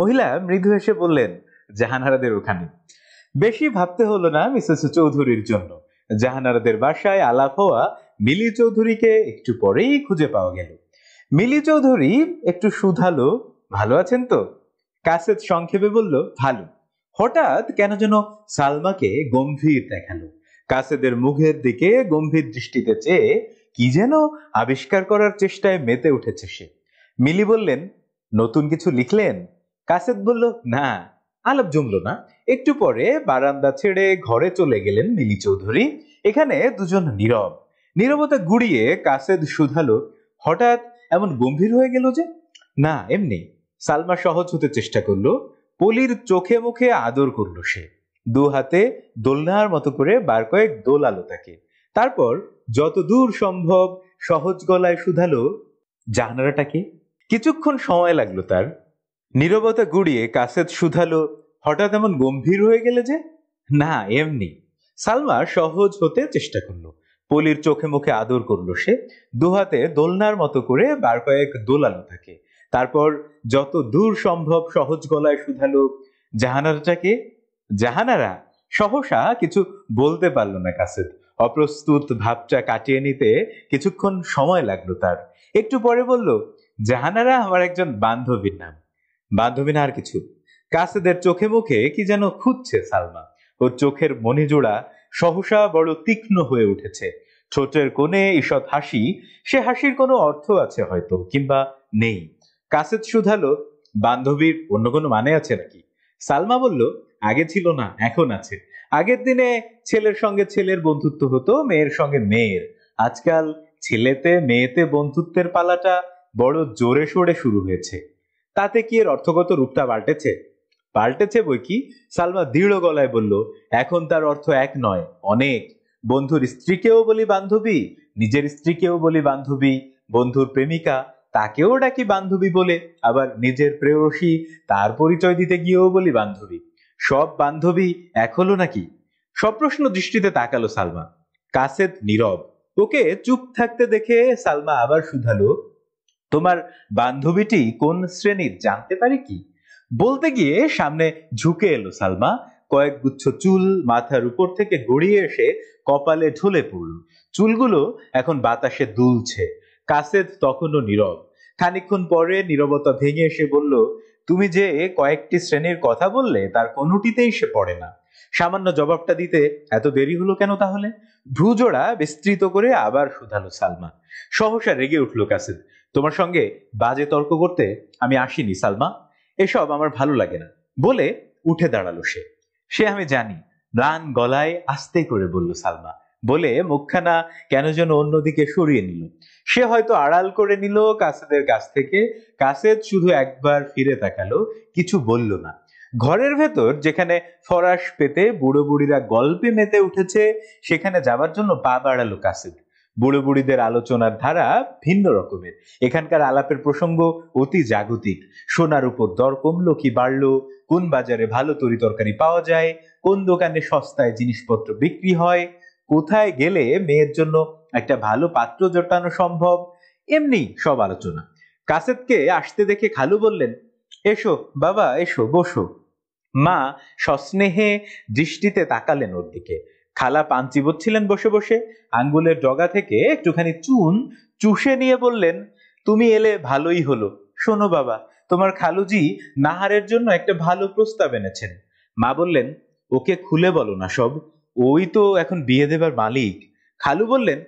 S1: মহিলা মৃদু এসে বললেন জাহানারাদের ওখানে বেশি ভাবতে হলো না মিসেস চৌধুরীর জন্য জাহানারাদের বাসায় আলাপ হওয়া মিলি চৌধুরীকে একটু পরেই খুঁজে পাওয়া গেল মিলি চৌধুরী একটু শুধালো ভালো আছেন তো কাসেদ সংক্ষেপে বলল ভালো হঠাৎ কেন যেন সালমাকে গম্ভীর দেখালো কাসেদের মুখের দিকে গম্ভীর দৃষ্টিতে চেয়ে কি যেন আবিষ্কার করার চেষ্টায় মেতে উঠেছে সে মিলি বললেন নতুন কিছু লিখলেন কাসেদ বলল না আলাপ জমল না একটু পরে বারান্দা ছেড়ে ঘরে চলে গেলেন মিলি চৌধুরী এখানে দুজন নীরব নীরবতা গুড়িয়ে কাসেদ শুধালো হঠাৎ এমন গম্ভীর হয়ে গেল যে না এমনি সালমা সহজ হতে চেষ্টা করলো পলির চোখে মুখে আদর করলো সে দু হাতে দোলনার মতো করে বার কয়েক দোলালো তাকে তারপর যত দূর সম্ভব সহজ গলায় শুধালো জাহানারাটাকে কিছুক্ষণ সময় লাগলো তার নীরবতা গুড়িয়ে কাসেদ শুধালো হঠাৎ এমন গম্ভীর হয়ে গেলে যে না এমনি সালমা সহজ হতে চেষ্টা করলো পলির চোখে মুখে আদর করলো সে দুহাতে দোলনার মতো করে বার কয়েক দোলালো থাকে তারপর যত দূর সম্ভব সহজ গলায় শুধালো জাহানারাটাকে জাহানারা সহসা কিছু বলতে পারলো না কাসেদ অপ্রস্তুত ভাবটা কাটিয়ে নিতে কিছুক্ষণ সময় লাগলো তার একটু পরে বলল জাহানারা আমার একজন বান্ধবীর নাম বান্ধবী না আর কিছু কাসেদের চোখে মুখে কি যেন খুঁজছে সালমা ওর চোখের মণিজোড়া সহসা বড় তীক্ষ্ণ হয়ে উঠেছে ছোটের কোণে ঈষৎ হাসি সে হাসির কোনো অর্থ আছে হয়তো কিংবা নেই কাসেদ শুধালো বান্ধবীর অন্য কোনো মানে আছে নাকি সালমা বলল আগে ছিল না এখন আছে আগের দিনে ছেলের সঙ্গে ছেলের বন্ধুত্ব হতো মেয়ের সঙ্গে মেয়ের আজকাল ছেলেতে মেয়েতে বন্ধুত্বের পালাটা বড় জোরে সোরে শুরু হয়েছে তাতে কি এর অর্থগত রূপটা পাল্টেছে পাল্টেছে বই কি সালমা দৃঢ় গলায় বলল এখন তার অর্থ এক নয় অনেক বন্ধুর স্ত্রীকেও বলি বান্ধবী নিজের স্ত্রীকেও বলি বান্ধবী বন্ধুর প্রেমিকা তাকেও ডাকি বান্ধবী বলে আবার নিজের প্রেয়সী তার পরিচয় দিতে গিয়েও বলি বান্ধবী সব বান্ধবী এক হলো নাকি সপ্রশ্ন দৃষ্টিতে তাকালো সালমা কাসেদ নীরব ওকে চুপ থাকতে দেখে সালমা আবার শুধালো তোমার বান্ধবীটি কোন শ্রেণীর জানতে পারি কি বলতে গিয়ে সামনে ঝুঁকে এলো সালমা কয়েক গুচ্ছ চুল মাথার উপর থেকে গড়িয়ে এসে কপালে ঢলে পড়ল চুলগুলো এখন বাতাসে দুলছে কাসেদ তখনও নীরব খানিক্ষণ পরে নীরবতা ভেঙে এসে বলল তুমি যে কয়েকটি শ্রেণীর কথা বললে তার কোনোটিতেই সে পড়ে না সামান্য জবাবটা দিতে এত দেরি হলো কেন তাহলে ভ্রুজোড়া বিস্তৃত করে আবার শুধালো সালমা সহসা রেগে উঠল কাসেদ তোমার সঙ্গে বাজে তর্ক করতে আমি আসিনি সালমা এসব আমার ভালো লাগে না বলে উঠে দাঁড়ালো সে সে আমি জানি ম্লান গলায় আস্তে করে বলল সালমা বলে মুখখানা কেন যেন অন্যদিকে সরিয়ে নিল সে হয়তো আড়াল করে নিল কাসেদের কাছ থেকে কাসেদ শুধু একবার ফিরে তাকালো কিছু বলল না ঘরের ভেতর যেখানে ফরাস পেতে বুড়ো বুড়িরা গল্পে মেতে উঠেছে সেখানে যাবার জন্য পা বাড়ালো কাসেদ বুড়ো বুড়িদের আলোচনার ধারা ভিন্ন রকমের এখানকার আলাপের প্রসঙ্গ অতি জাগতিক সোনার উপর দর কমলো কি বাড়লো কোন বাজারে ভালো তরি তরকারি পাওয়া যায় কোন দোকানে সস্তায় জিনিসপত্র বিক্রি হয় কোথায় গেলে মেয়ের জন্য একটা ভালো পাত্র জোটানো সম্ভব এমনি সব আলোচনা কাসেতকে আসতে দেখে খালু বললেন এসো বাবা এসো বসো মা সস্নেহে দৃষ্টিতে তাকালেন ওর দিকে খালা পান চিবচ্ছিলেন বসে বসে আঙ্গুলের ডগা থেকে একটুখানি চুন চুষে নিয়ে বললেন তুমি এলে ভালোই হলো শোনো বাবা তোমার খালুজি নাহারের জন্য একটা ভালো প্রস্তাব এনেছেন মা বললেন ওকে খুলে বলো না সব ওই তো এখন বিয়ে দেবার মালিক খালু বললেন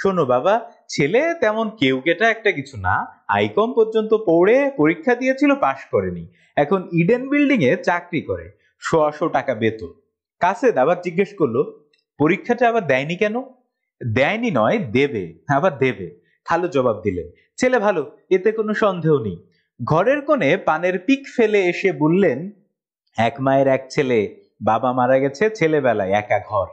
S1: শোনো বাবা ছেলে তেমন কেউ কেটা একটা কিছু না আইকম পর্যন্ত পড়ে পরীক্ষা দিয়েছিল পাশ করেনি এখন ইডেন বিল্ডিং এ চাকরি করে শো টাকা বেতন কাছে দাবার জিজ্ঞেস করলো পরীক্ষাটা আবার দেয়নি কেন দেয়নি নয় দেবে আবার দেবে খালো জবাব দিলে ছেলে ভালো এতে কোনো সন্দেহ নেই ঘরের কোণে পানের পিক ফেলে এসে বললেন এক মায়ের এক ছেলে বাবা মারা গেছে ছেলেবেলায় একা ঘর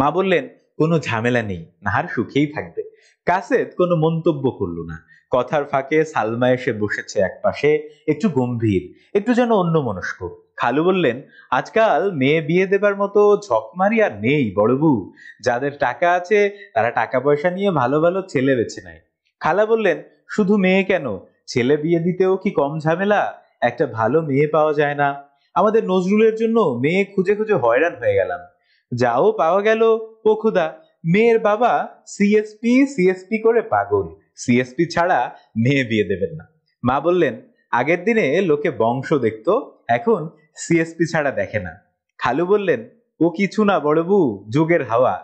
S1: মা বললেন কোনো ঝামেলা নেই নাহার সুখেই থাকবে কাসেদ কোনো মন্তব্য করল না কথার ফাঁকে সালমা এসে বসেছে এক পাশে একটু গম্ভীর একটু যেন অন্য মনস্ক খালু বললেন আজকাল মেয়ে বিয়ে দেবার মতো ঝকমারি আর নেই বড়বু যাদের টাকা আছে তারা টাকা পয়সা নিয়ে ভালো ভালো ছেলে বেছে নেয় খালা বললেন শুধু মেয়ে কেন ছেলে বিয়ে দিতেও কি কম ঝামেলা একটা ভালো মেয়ে পাওয়া যায় না আমাদের নজরুলের জন্য মেয়ে খুঁজে খুঁজে হয়রান হয়ে গেলাম যাও পাওয়া গেল ও খুদা মেয়ের বাবা সিএসপি সিএসপি করে পাগল সিএসপি ছাড়া মেয়ে বিয়ে দেবেন না মা বললেন আগের দিনে লোকে বংশ দেখত এখন সিএসপি ছাড়া দেখে না খালু বললেন ও কিছু না বড়বু যুগের হাওয়া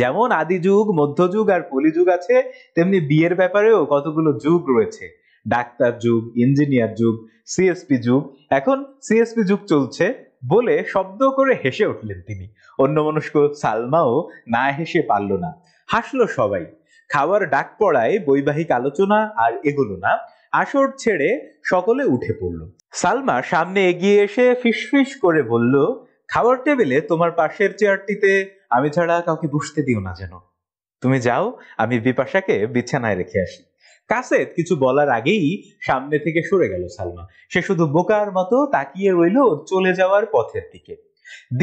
S1: যেমন আদি যুগ মধ্যযুগ আর কলিযুগ আছে তেমনি বিয়ের ব্যাপারেও কতগুলো যুগ রয়েছে ডাক্তার যুগ ইঞ্জিনিয়ার যুগ সিএসপি যুগ এখন সিএসপি যুগ চলছে বলে শব্দ করে হেসে উঠলেন তিনি অন্যমনস্ক সালমাও না হেসে পারল না হাসলো সবাই খাওয়ার ডাক পড়ায় বৈবাহিক আলোচনা আর এগুলো না আসর ছেড়ে সকলে উঠে পড়লো সালমা সামনে এগিয়ে এসে ফিসফিস করে বলল খাবার টেবিলে তোমার পাশের চেয়ারটিতে আমি ছাড়া কাউকে বসতে দিও না যেন তুমি যাও আমি বিপাশাকে বিছানায় রেখে আসি কাসেত কিছু বলার আগেই সামনে থেকে সরে গেল সালমা সে শুধু বোকার মতো তাকিয়ে রইল চলে যাওয়ার পথের দিকে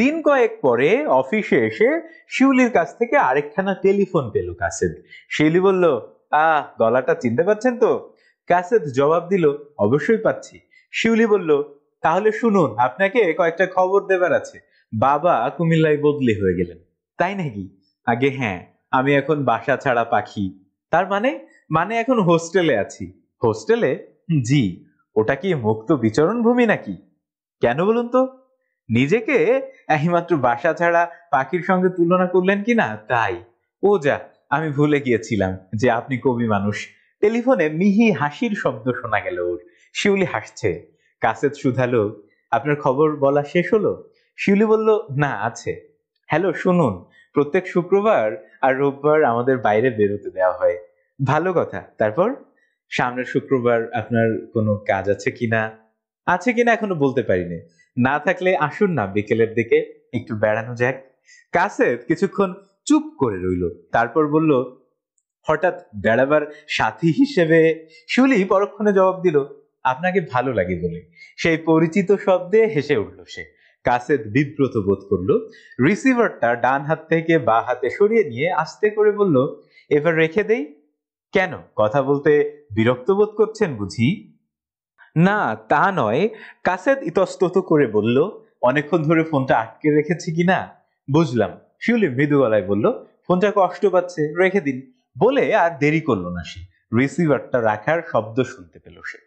S1: দিন কয়েক পরে অফিসে এসে শিউলির কাছ থেকে আরেকখানা টেলিফোন পেল কাসেদ শিউলি বলল আহ গলাটা চিনতে পারছেন তো কাসেদ জবাব দিল অবশ্যই পাচ্ছি শিউলি বলল তাহলে শুনুন আপনাকে কয়েকটা খবর দেবার আছে বাবা কুমিল্লায় বদলি হয়ে গেলেন তাই নাকি আগে হ্যাঁ আমি এখন বাসা ছাড়া পাখি তার মানে মানে এখন হোস্টেলে আছি হোস্টেলে জি ওটা কি মুক্ত বিচরণ ভূমি নাকি কেন বলুন তো নিজেকে এইমাত্র বাসা ছাড়া পাখির সঙ্গে তুলনা করলেন কি না তাই ও যা আমি ভুলে গিয়েছিলাম যে আপনি কবি মানুষ টেলিফোনে মিহি হাসির শব্দ শোনা গেল ওর শিউলি হাসছে কাসেদ শুধালো আপনার খবর বলা শেষ হলো শিউলি বলল না আছে হ্যালো শুনুন প্রত্যেক শুক্রবার আর রোববার আমাদের বাইরে বেরোতে দেওয়া হয় ভালো কথা তারপর সামনের শুক্রবার আপনার কোনো কাজ আছে কিনা আছে কিনা এখনো বলতে পারিনি না থাকলে আসুন না বিকেলের দিকে একটু বেড়ানো যাক কাসেদ কিছুক্ষণ চুপ করে রইল তারপর বলল হঠাৎ বেড়াবার সাথী হিসেবে শিউলি পরক্ষণে জবাব দিল আপনাকে ভালো লাগে বলে সেই পরিচিত শব্দে হেসে উঠল সে কাসেদ বিব্রত বোধ করলো রিসিভারটা ডান হাত থেকে বা হাতে সরিয়ে নিয়ে আস্তে করে বলল এবার রেখে দেই কেন কথা বলতে বিরক্ত বোধ করছেন বুঝি না তা নয় কাসেদ ইতস্তত করে বলল অনেকক্ষণ ধরে ফোনটা আটকে রেখেছি কি না বুঝলাম শিউলি মৃদু গলায় বলল ফোনটা কষ্ট পাচ্ছে রেখে দিন বলে আর দেরি করলো না সে রিসিভারটা রাখার শব্দ শুনতে পেল সে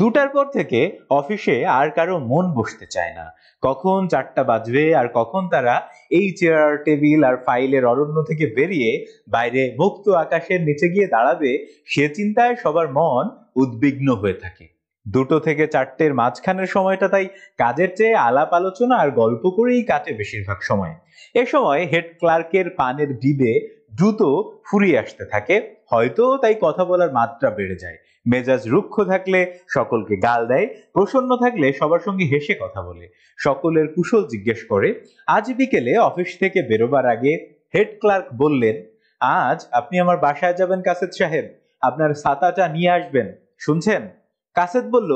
S1: দুটার পর থেকে অফিসে আর কারো মন বসতে চায় না কখন চারটা বাজবে আর কখন তারা এই চেয়ার টেবিল আর ফাইলের অরণ্য থেকে বেরিয়ে বাইরে মুক্ত আকাশের নিচে গিয়ে দাঁড়াবে সে চিন্তায় সবার মন উদ্বিগ্ন হয়ে থাকে দুটো থেকে চারটের মাঝখানের সময়টা তাই কাজের চেয়ে আলাপ আলোচনা আর গল্প করেই কাটে বেশিরভাগ সময় এ সময় হেড ক্লার্কের পানের ভিবে দ্রুত ফুরিয়ে আসতে থাকে হয়তো তাই কথা বলার মাত্রা বেড়ে যায় মেজাজ রুক্ষ থাকলে সকলকে গাল দেয় প্রসন্ন থাকলে সবার সঙ্গে হেসে কথা বলে সকলের কুশল জিজ্ঞেস করে আজ বিকেলে অফিস থেকে বেরোবার আগে হেড ক্লার্ক বললেন আজ আপনি আমার বাসায় যাবেন কাসেদ সাহেব আপনার ছাতাটা নিয়ে আসবেন শুনছেন কাসেদ বলল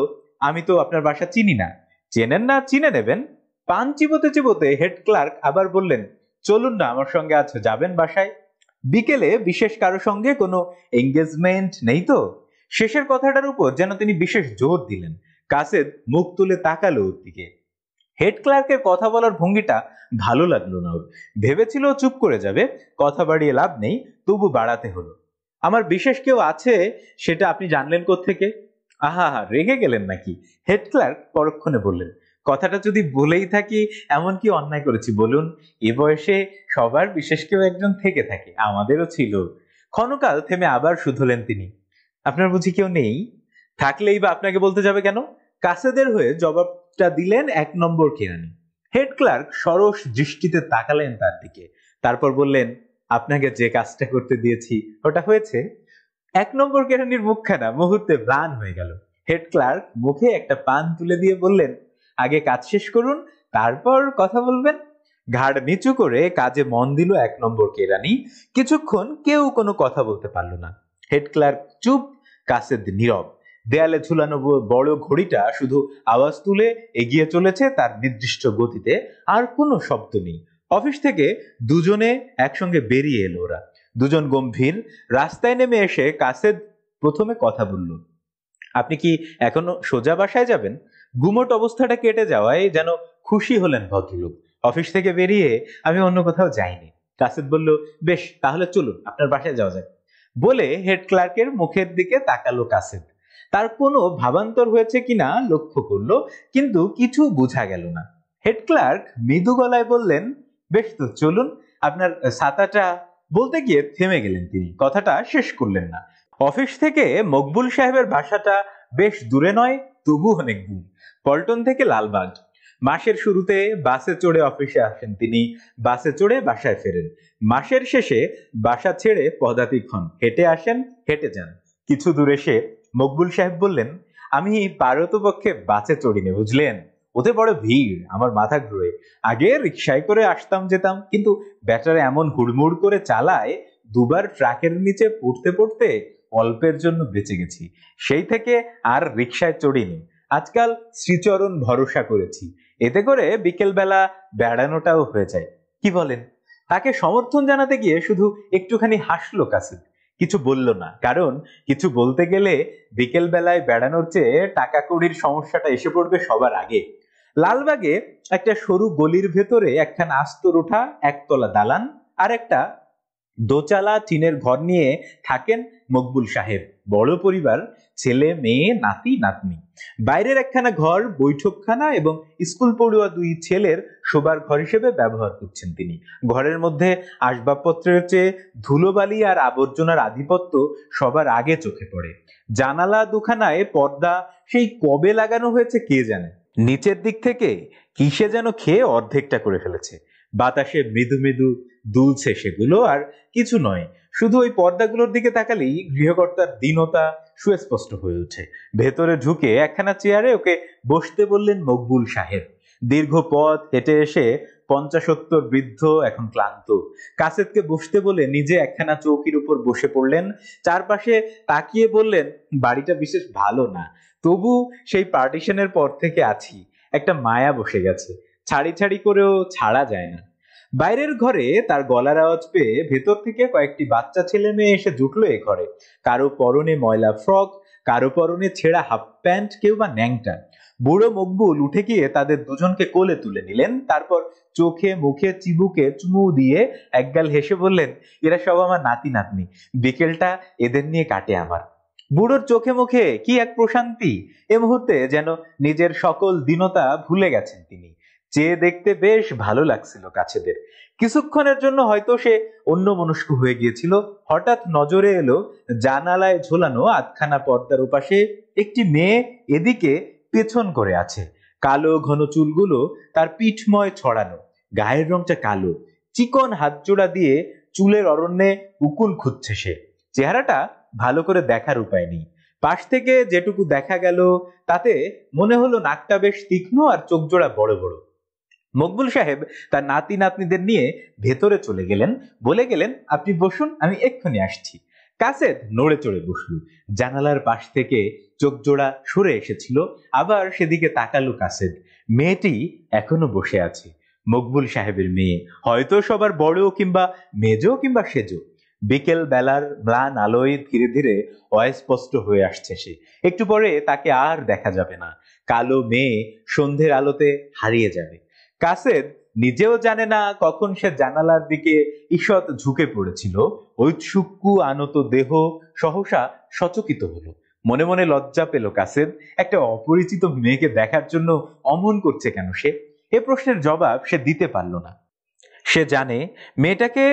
S1: আমি তো আপনার বাসা চিনি না চেনেন না চিনে নেবেন পান চিবোতে চিবোতে হেড ক্লার্ক আবার বললেন চলুন না আমার সঙ্গে আজ যাবেন বাসায় বিকেলে বিশেষ কারো সঙ্গে কোনো এঙ্গেজমেন্ট নেই তো শেষের কথাটার উপর যেন তিনি বিশেষ জোর দিলেন কাসেদ মুখ তুলে তাকালো ওর দিকে হেড ক্লার্কের কথা বলার ভঙ্গিটা ভালো লাগলো না ওর ভেবেছিল চুপ করে যাবে কথা বাড়িয়ে লাভ নেই তবু বাড়াতে হলো আমার বিশেষ কেউ আছে সেটা আপনি জানলেন থেকে আহা হা রেগে গেলেন নাকি হেড ক্লার্ক পরক্ষণে বললেন কথাটা যদি বলেই থাকি এমন কি অন্যায় করেছি বলুন এ বয়সে সবার বিশেষ কেউ একজন থেকে থাকে আমাদেরও ছিল ক্ষণকাল থেমে আবার শুধলেন তিনি আপনার বুঝি কেউ নেই থাকলেই বা আপনাকে বলতে যাবে কেন কাসেদের হয়ে জবাবটা দিলেন এক নম্বর কেরানি হেড ক্লার্ক সরস দৃষ্টিতে তাকালেন তার দিকে তারপর বললেন আপনাকে যে কাজটা করতে দিয়েছি ওটা হয়েছে এক নম্বর কেরানির মুখখানা মুহূর্তে ভ্রান হয়ে গেল হেড ক্লার্ক মুখে একটা পান তুলে দিয়ে বললেন আগে কাজ শেষ করুন তারপর কথা বলবেন ঘাড় নিচু করে কাজে মন দিল এক নম্বর কেরানি কিছুক্ষণ কেউ কোনো কথা বলতে পারল না হেড ক্লার্ক চুপ কাসেদ নীরব দেয়ালে ঝুলানো বড় ঘড়িটা শুধু আওয়াজ তুলে এগিয়ে চলেছে তার নির্দিষ্ট গতিতে আর কোনো শব্দ নেই অফিস থেকে দুজনে একসঙ্গে বেরিয়ে এলো ওরা দুজন গম্ভীর রাস্তায় নেমে এসে কাসেদ প্রথমে কথা বলল আপনি কি এখনো সোজা বাসায় যাবেন গুমোট অবস্থাটা কেটে যাওয়ায় যেন খুশি হলেন ভদ্রলোক অফিস থেকে বেরিয়ে আমি অন্য কোথাও যাইনি কাসেদ বলল বেশ তাহলে চলুন আপনার বাসায় যাওয়া যাক বলে হেড ক্লার্কের মুখের দিকে তাকালো কাসেট তার কোনো ভাবান্তর হয়েছে কিনা লক্ষ্য করলো কিন্তু কিছু বোঝা গেল না হেড ক্লার্ক মৃদু গলায় বললেন বেশ তো চলুন আপনার ছাতাটা বলতে গিয়ে থেমে গেলেন তিনি কথাটা শেষ করলেন না অফিস থেকে মকবুল সাহেবের ভাষাটা বেশ দূরে নয় তবু অনেক দূর পল্টন থেকে লালবাগ মাসের শুরুতে বাসে চড়ে অফিসে আসেন তিনি বাসে চড়ে বাসায় ফেরেন মাসের শেষে বাসা ছেড়ে পদাতিক হন হেঁটে আসেন হেঁটে যান কিছু দূর এসে মকবুল সাহেব বললেন আমি পক্ষে বাসে চড়িনি বুঝলেন ওতে বড় ভিড় আমার মাথা ঘুরে আগে রিক্সায় করে আসতাম যেতাম কিন্তু ব্যাটারে এমন হুড়মুড় করে চালায় দুবার ট্রাকের নিচে পড়তে পড়তে অল্পের জন্য বেঁচে গেছি সেই থেকে আর রিক্সায় চড়িনি আজকাল শ্রীচরণ ভরসা করেছি এতে করে বিকেলবেলা বেড়ানোটাও হয়ে যায় কি বলেন তাকে সমর্থন জানাতে গিয়ে শুধু একটুখানি হাসলো কাসিম কিছু বলল না কারণ কিছু বলতে গেলে বিকেল বেলায় বেড়ানোর চেয়ে টাকা কড়ির সমস্যাটা এসে পড়বে সবার আগে লালবাগে একটা সরু গলির ভেতরে একটা আস্তর ওঠা একতলা দালান আর একটা দোচালা চিনের ঘর নিয়ে থাকেন মকবুল সাহেব বড় পরিবার ছেলে মেয়ে নাতি নাতনি বাইরের একখানা ঘর বৈঠকখানা এবং স্কুল পড়ুয়া দুই ছেলের শোবার ঘর হিসেবে ব্যবহার করছেন তিনি ঘরের মধ্যে আসবাবপত্রের চেয়ে ধুলোবালি আর আবর্জনার আধিপত্য সবার আগে চোখে পড়ে জানালা দুখানায় পর্দা সেই কবে লাগানো হয়েছে কে জানে নিচের দিক থেকে কিসে যেন খেয়ে অর্ধেকটা করে ফেলেছে বাতাসে মৃদু মৃদু দুলছে সেগুলো আর কিছু নয় শুধু ওই পর্দাগুলোর দিকে তাকালেই গৃহকর্তার দীনতা সুস্পষ্ট হয়ে ওঠে ভেতরে ঢুকে একখানা চেয়ারে ওকে বসতে বললেন মকবুল সাহেব দীর্ঘ পথ হেঁটে এসে পঞ্চাশোত্তর বৃদ্ধ এখন ক্লান্ত কাসেদকে বসতে বলে নিজে একখানা চৌকির উপর বসে পড়লেন চারপাশে তাকিয়ে বললেন বাড়িটা বিশেষ ভালো না তবু সেই পার্টিশনের পর থেকে আছি একটা মায়া বসে গেছে ছাড়ি ছাড়ি করেও ছাড়া যায় না বাইরের ঘরে তার গলার আওয়াজ পেয়ে ভেতর থেকে কয়েকটি বাচ্চা ছেলে মেয়ে এসে জুটলো এ ঘরে কারো পরনে ময়লা ফ্রক কারো পরনে ছেঁড়া হাফ প্যান্ট কেউ বা ন্যাংটা বুড়ো মকবুল উঠে গিয়ে তাদের দুজনকে কোলে তুলে নিলেন তারপর চোখে মুখে চিবুকে চুমু দিয়ে একগাল হেসে বললেন এরা সব আমার নাতি নাতনি বিকেলটা এদের নিয়ে কাটে আমার বুড়োর চোখে মুখে কি এক প্রশান্তি এ মুহূর্তে যেন নিজের সকল দীনতা ভুলে গেছেন তিনি চেয়ে দেখতে বেশ ভালো লাগছিল কাছেদের কিছুক্ষণের জন্য হয়তো সে অন্য মনস্ক হয়ে গিয়েছিল হঠাৎ নজরে এলো জানালায় ঝোলানো আধখানা পর্দার ওপাশে একটি মেয়ে এদিকে পেছন করে আছে কালো ঘন চুলগুলো তার পিঠময় ছড়ানো গায়ের রংটা কালো চিকন হাতজোড়া দিয়ে চুলের অরণ্যে উকুন খুঁজছে সে চেহারাটা ভালো করে দেখার উপায় নেই পাশ থেকে যেটুকু দেখা গেল তাতে মনে হলো নাকটা বেশ তীক্ষ্ণ আর চোখ জোড়া বড় বড় মকবুল সাহেব তার নাতি নাতনিদের নিয়ে ভেতরে চলে গেলেন বলে গেলেন আপনি বসুন আমি এক্ষুনি আসছি কাসেদ নড়ে চড়ে বসল জানালার পাশ থেকে চোখ জোড়া সরে এসেছিল আবার সেদিকে তাকালো কাসেদ মেয়েটি এখনো বসে আছে মকবুল সাহেবের মেয়ে হয়তো সবার বড় কিংবা মেজো কিংবা সেজো বিকেল বেলার ম্লান আলোয় ধীরে ধীরে অস্পষ্ট হয়ে আসছে সে একটু পরে তাকে আর দেখা যাবে না কালো মেয়ে সন্ধ্যের আলোতে হারিয়ে যাবে কাসেদ নিজেও জানে না কখন সে জানালার দিকে ঈষৎ ঝুঁকে পড়েছিল ঐৎসুক্যু আনত দেহ সহসা সচকিত হলো মনে মনে লজ্জা পেল কাসেদ একটা অপরিচিত মেয়েকে দেখার জন্য অমন করছে কেন সে এ প্রশ্নের জবাব সে দিতে পারল না সে জানে মেয়েটাকে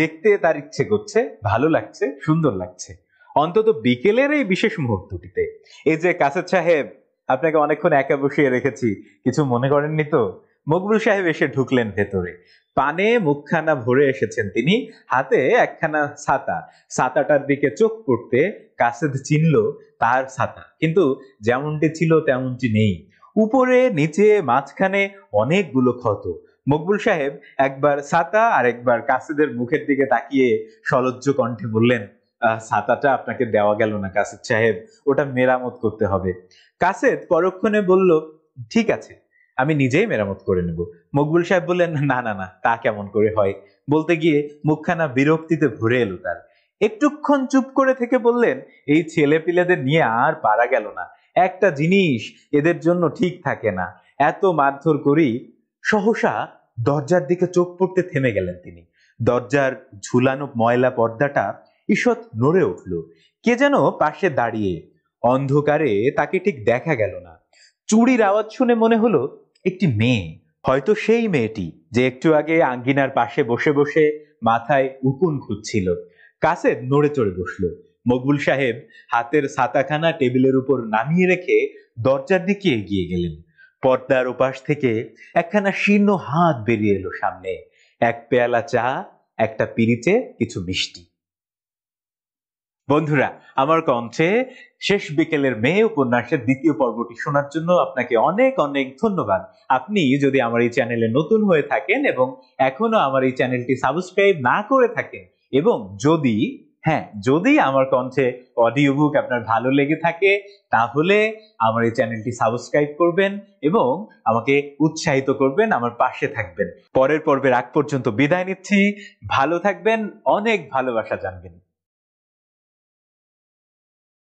S1: দেখতে তার ইচ্ছে করছে ভালো লাগছে সুন্দর লাগছে অন্তত বিকেলের এই বিশেষ মুহূর্তটিতে এই যে কাসেদ সাহেব আপনাকে অনেকক্ষণ একা বসিয়ে রেখেছি কিছু মনে করেননি তো মকবুল সাহেব এসে ঢুকলেন ভেতরে পানে মুখখানা ভরে এসেছেন তিনি হাতে একখানা ছাতা ছাতাটার দিকে চোখ পড়তে কাসেদ চিনল তার ছাতা কিন্তু যেমনটি ছিল তেমনটি নেই উপরে নিচে মাঝখানে অনেকগুলো ক্ষত মকবুল সাহেব একবার ছাতা আর একবার কাসেদের মুখের দিকে তাকিয়ে সলজ্জ কণ্ঠে বললেন ছাতাটা আপনাকে দেওয়া গেল না কাসেদ সাহেব ওটা মেরামত করতে হবে কাসেদ পরক্ষণে বলল ঠিক আছে আমি নিজেই মেরামত করে নেব মকবুল সাহেব বললেন না না না তা কেমন করে হয় বলতে গিয়ে মুখখানা বিরক্তিতে ভরে এলো তার একটুক্ষণ চুপ করে থেকে বললেন এই ছেলে পিলেদের নিয়ে আর পারা গেল না একটা জিনিস এদের জন্য ঠিক থাকে না এত মারধর করি সহসা দরজার দিকে চোখ পড়তে থেমে গেলেন তিনি দরজার ঝুলানো ময়লা পর্দাটা ঈষৎ নড়ে উঠল কে যেন পাশে দাঁড়িয়ে অন্ধকারে তাকে ঠিক দেখা গেল না চুরির আওয়াজ শুনে মনে হলো একটি মেয়ে হয়তো সেই মেয়েটি যে একটু আগে আঙ্গিনার পাশে বসে বসে মাথায় উকুন খুঁজছিল কাছে নড়ে চড়ে বসলো মকবুল সাহেব হাতের ছাতাখানা টেবিলের উপর নামিয়ে রেখে দরজার দিকে এগিয়ে গেলেন পর্দার ওপাশ থেকে একখানা শীর্ণ হাত বেরিয়ে এলো সামনে এক পেয়ালা চা একটা পিড়িতে কিছু মিষ্টি বন্ধুরা আমার কণ্ঠে শেষ বিকেলের মেয়ে উপন্যাসের দ্বিতীয় পর্বটি শোনার জন্য আপনাকে অনেক অনেক ধন্যবাদ আপনি যদি আমার এই চ্যানেলে নতুন হয়ে থাকেন এবং এখনো আমার এই চ্যানেলটি সাবস্ক্রাইব না করে থাকেন এবং যদি হ্যাঁ যদি আমার কণ্ঠে অডিও বুক আপনার ভালো লেগে থাকে তাহলে আমার এই চ্যানেলটি সাবস্ক্রাইব করবেন এবং আমাকে উৎসাহিত করবেন আমার পাশে থাকবেন পরের পর্বের আগ পর্যন্ত বিদায় নিচ্ছি ভালো থাকবেন অনেক ভালোবাসা জানবেন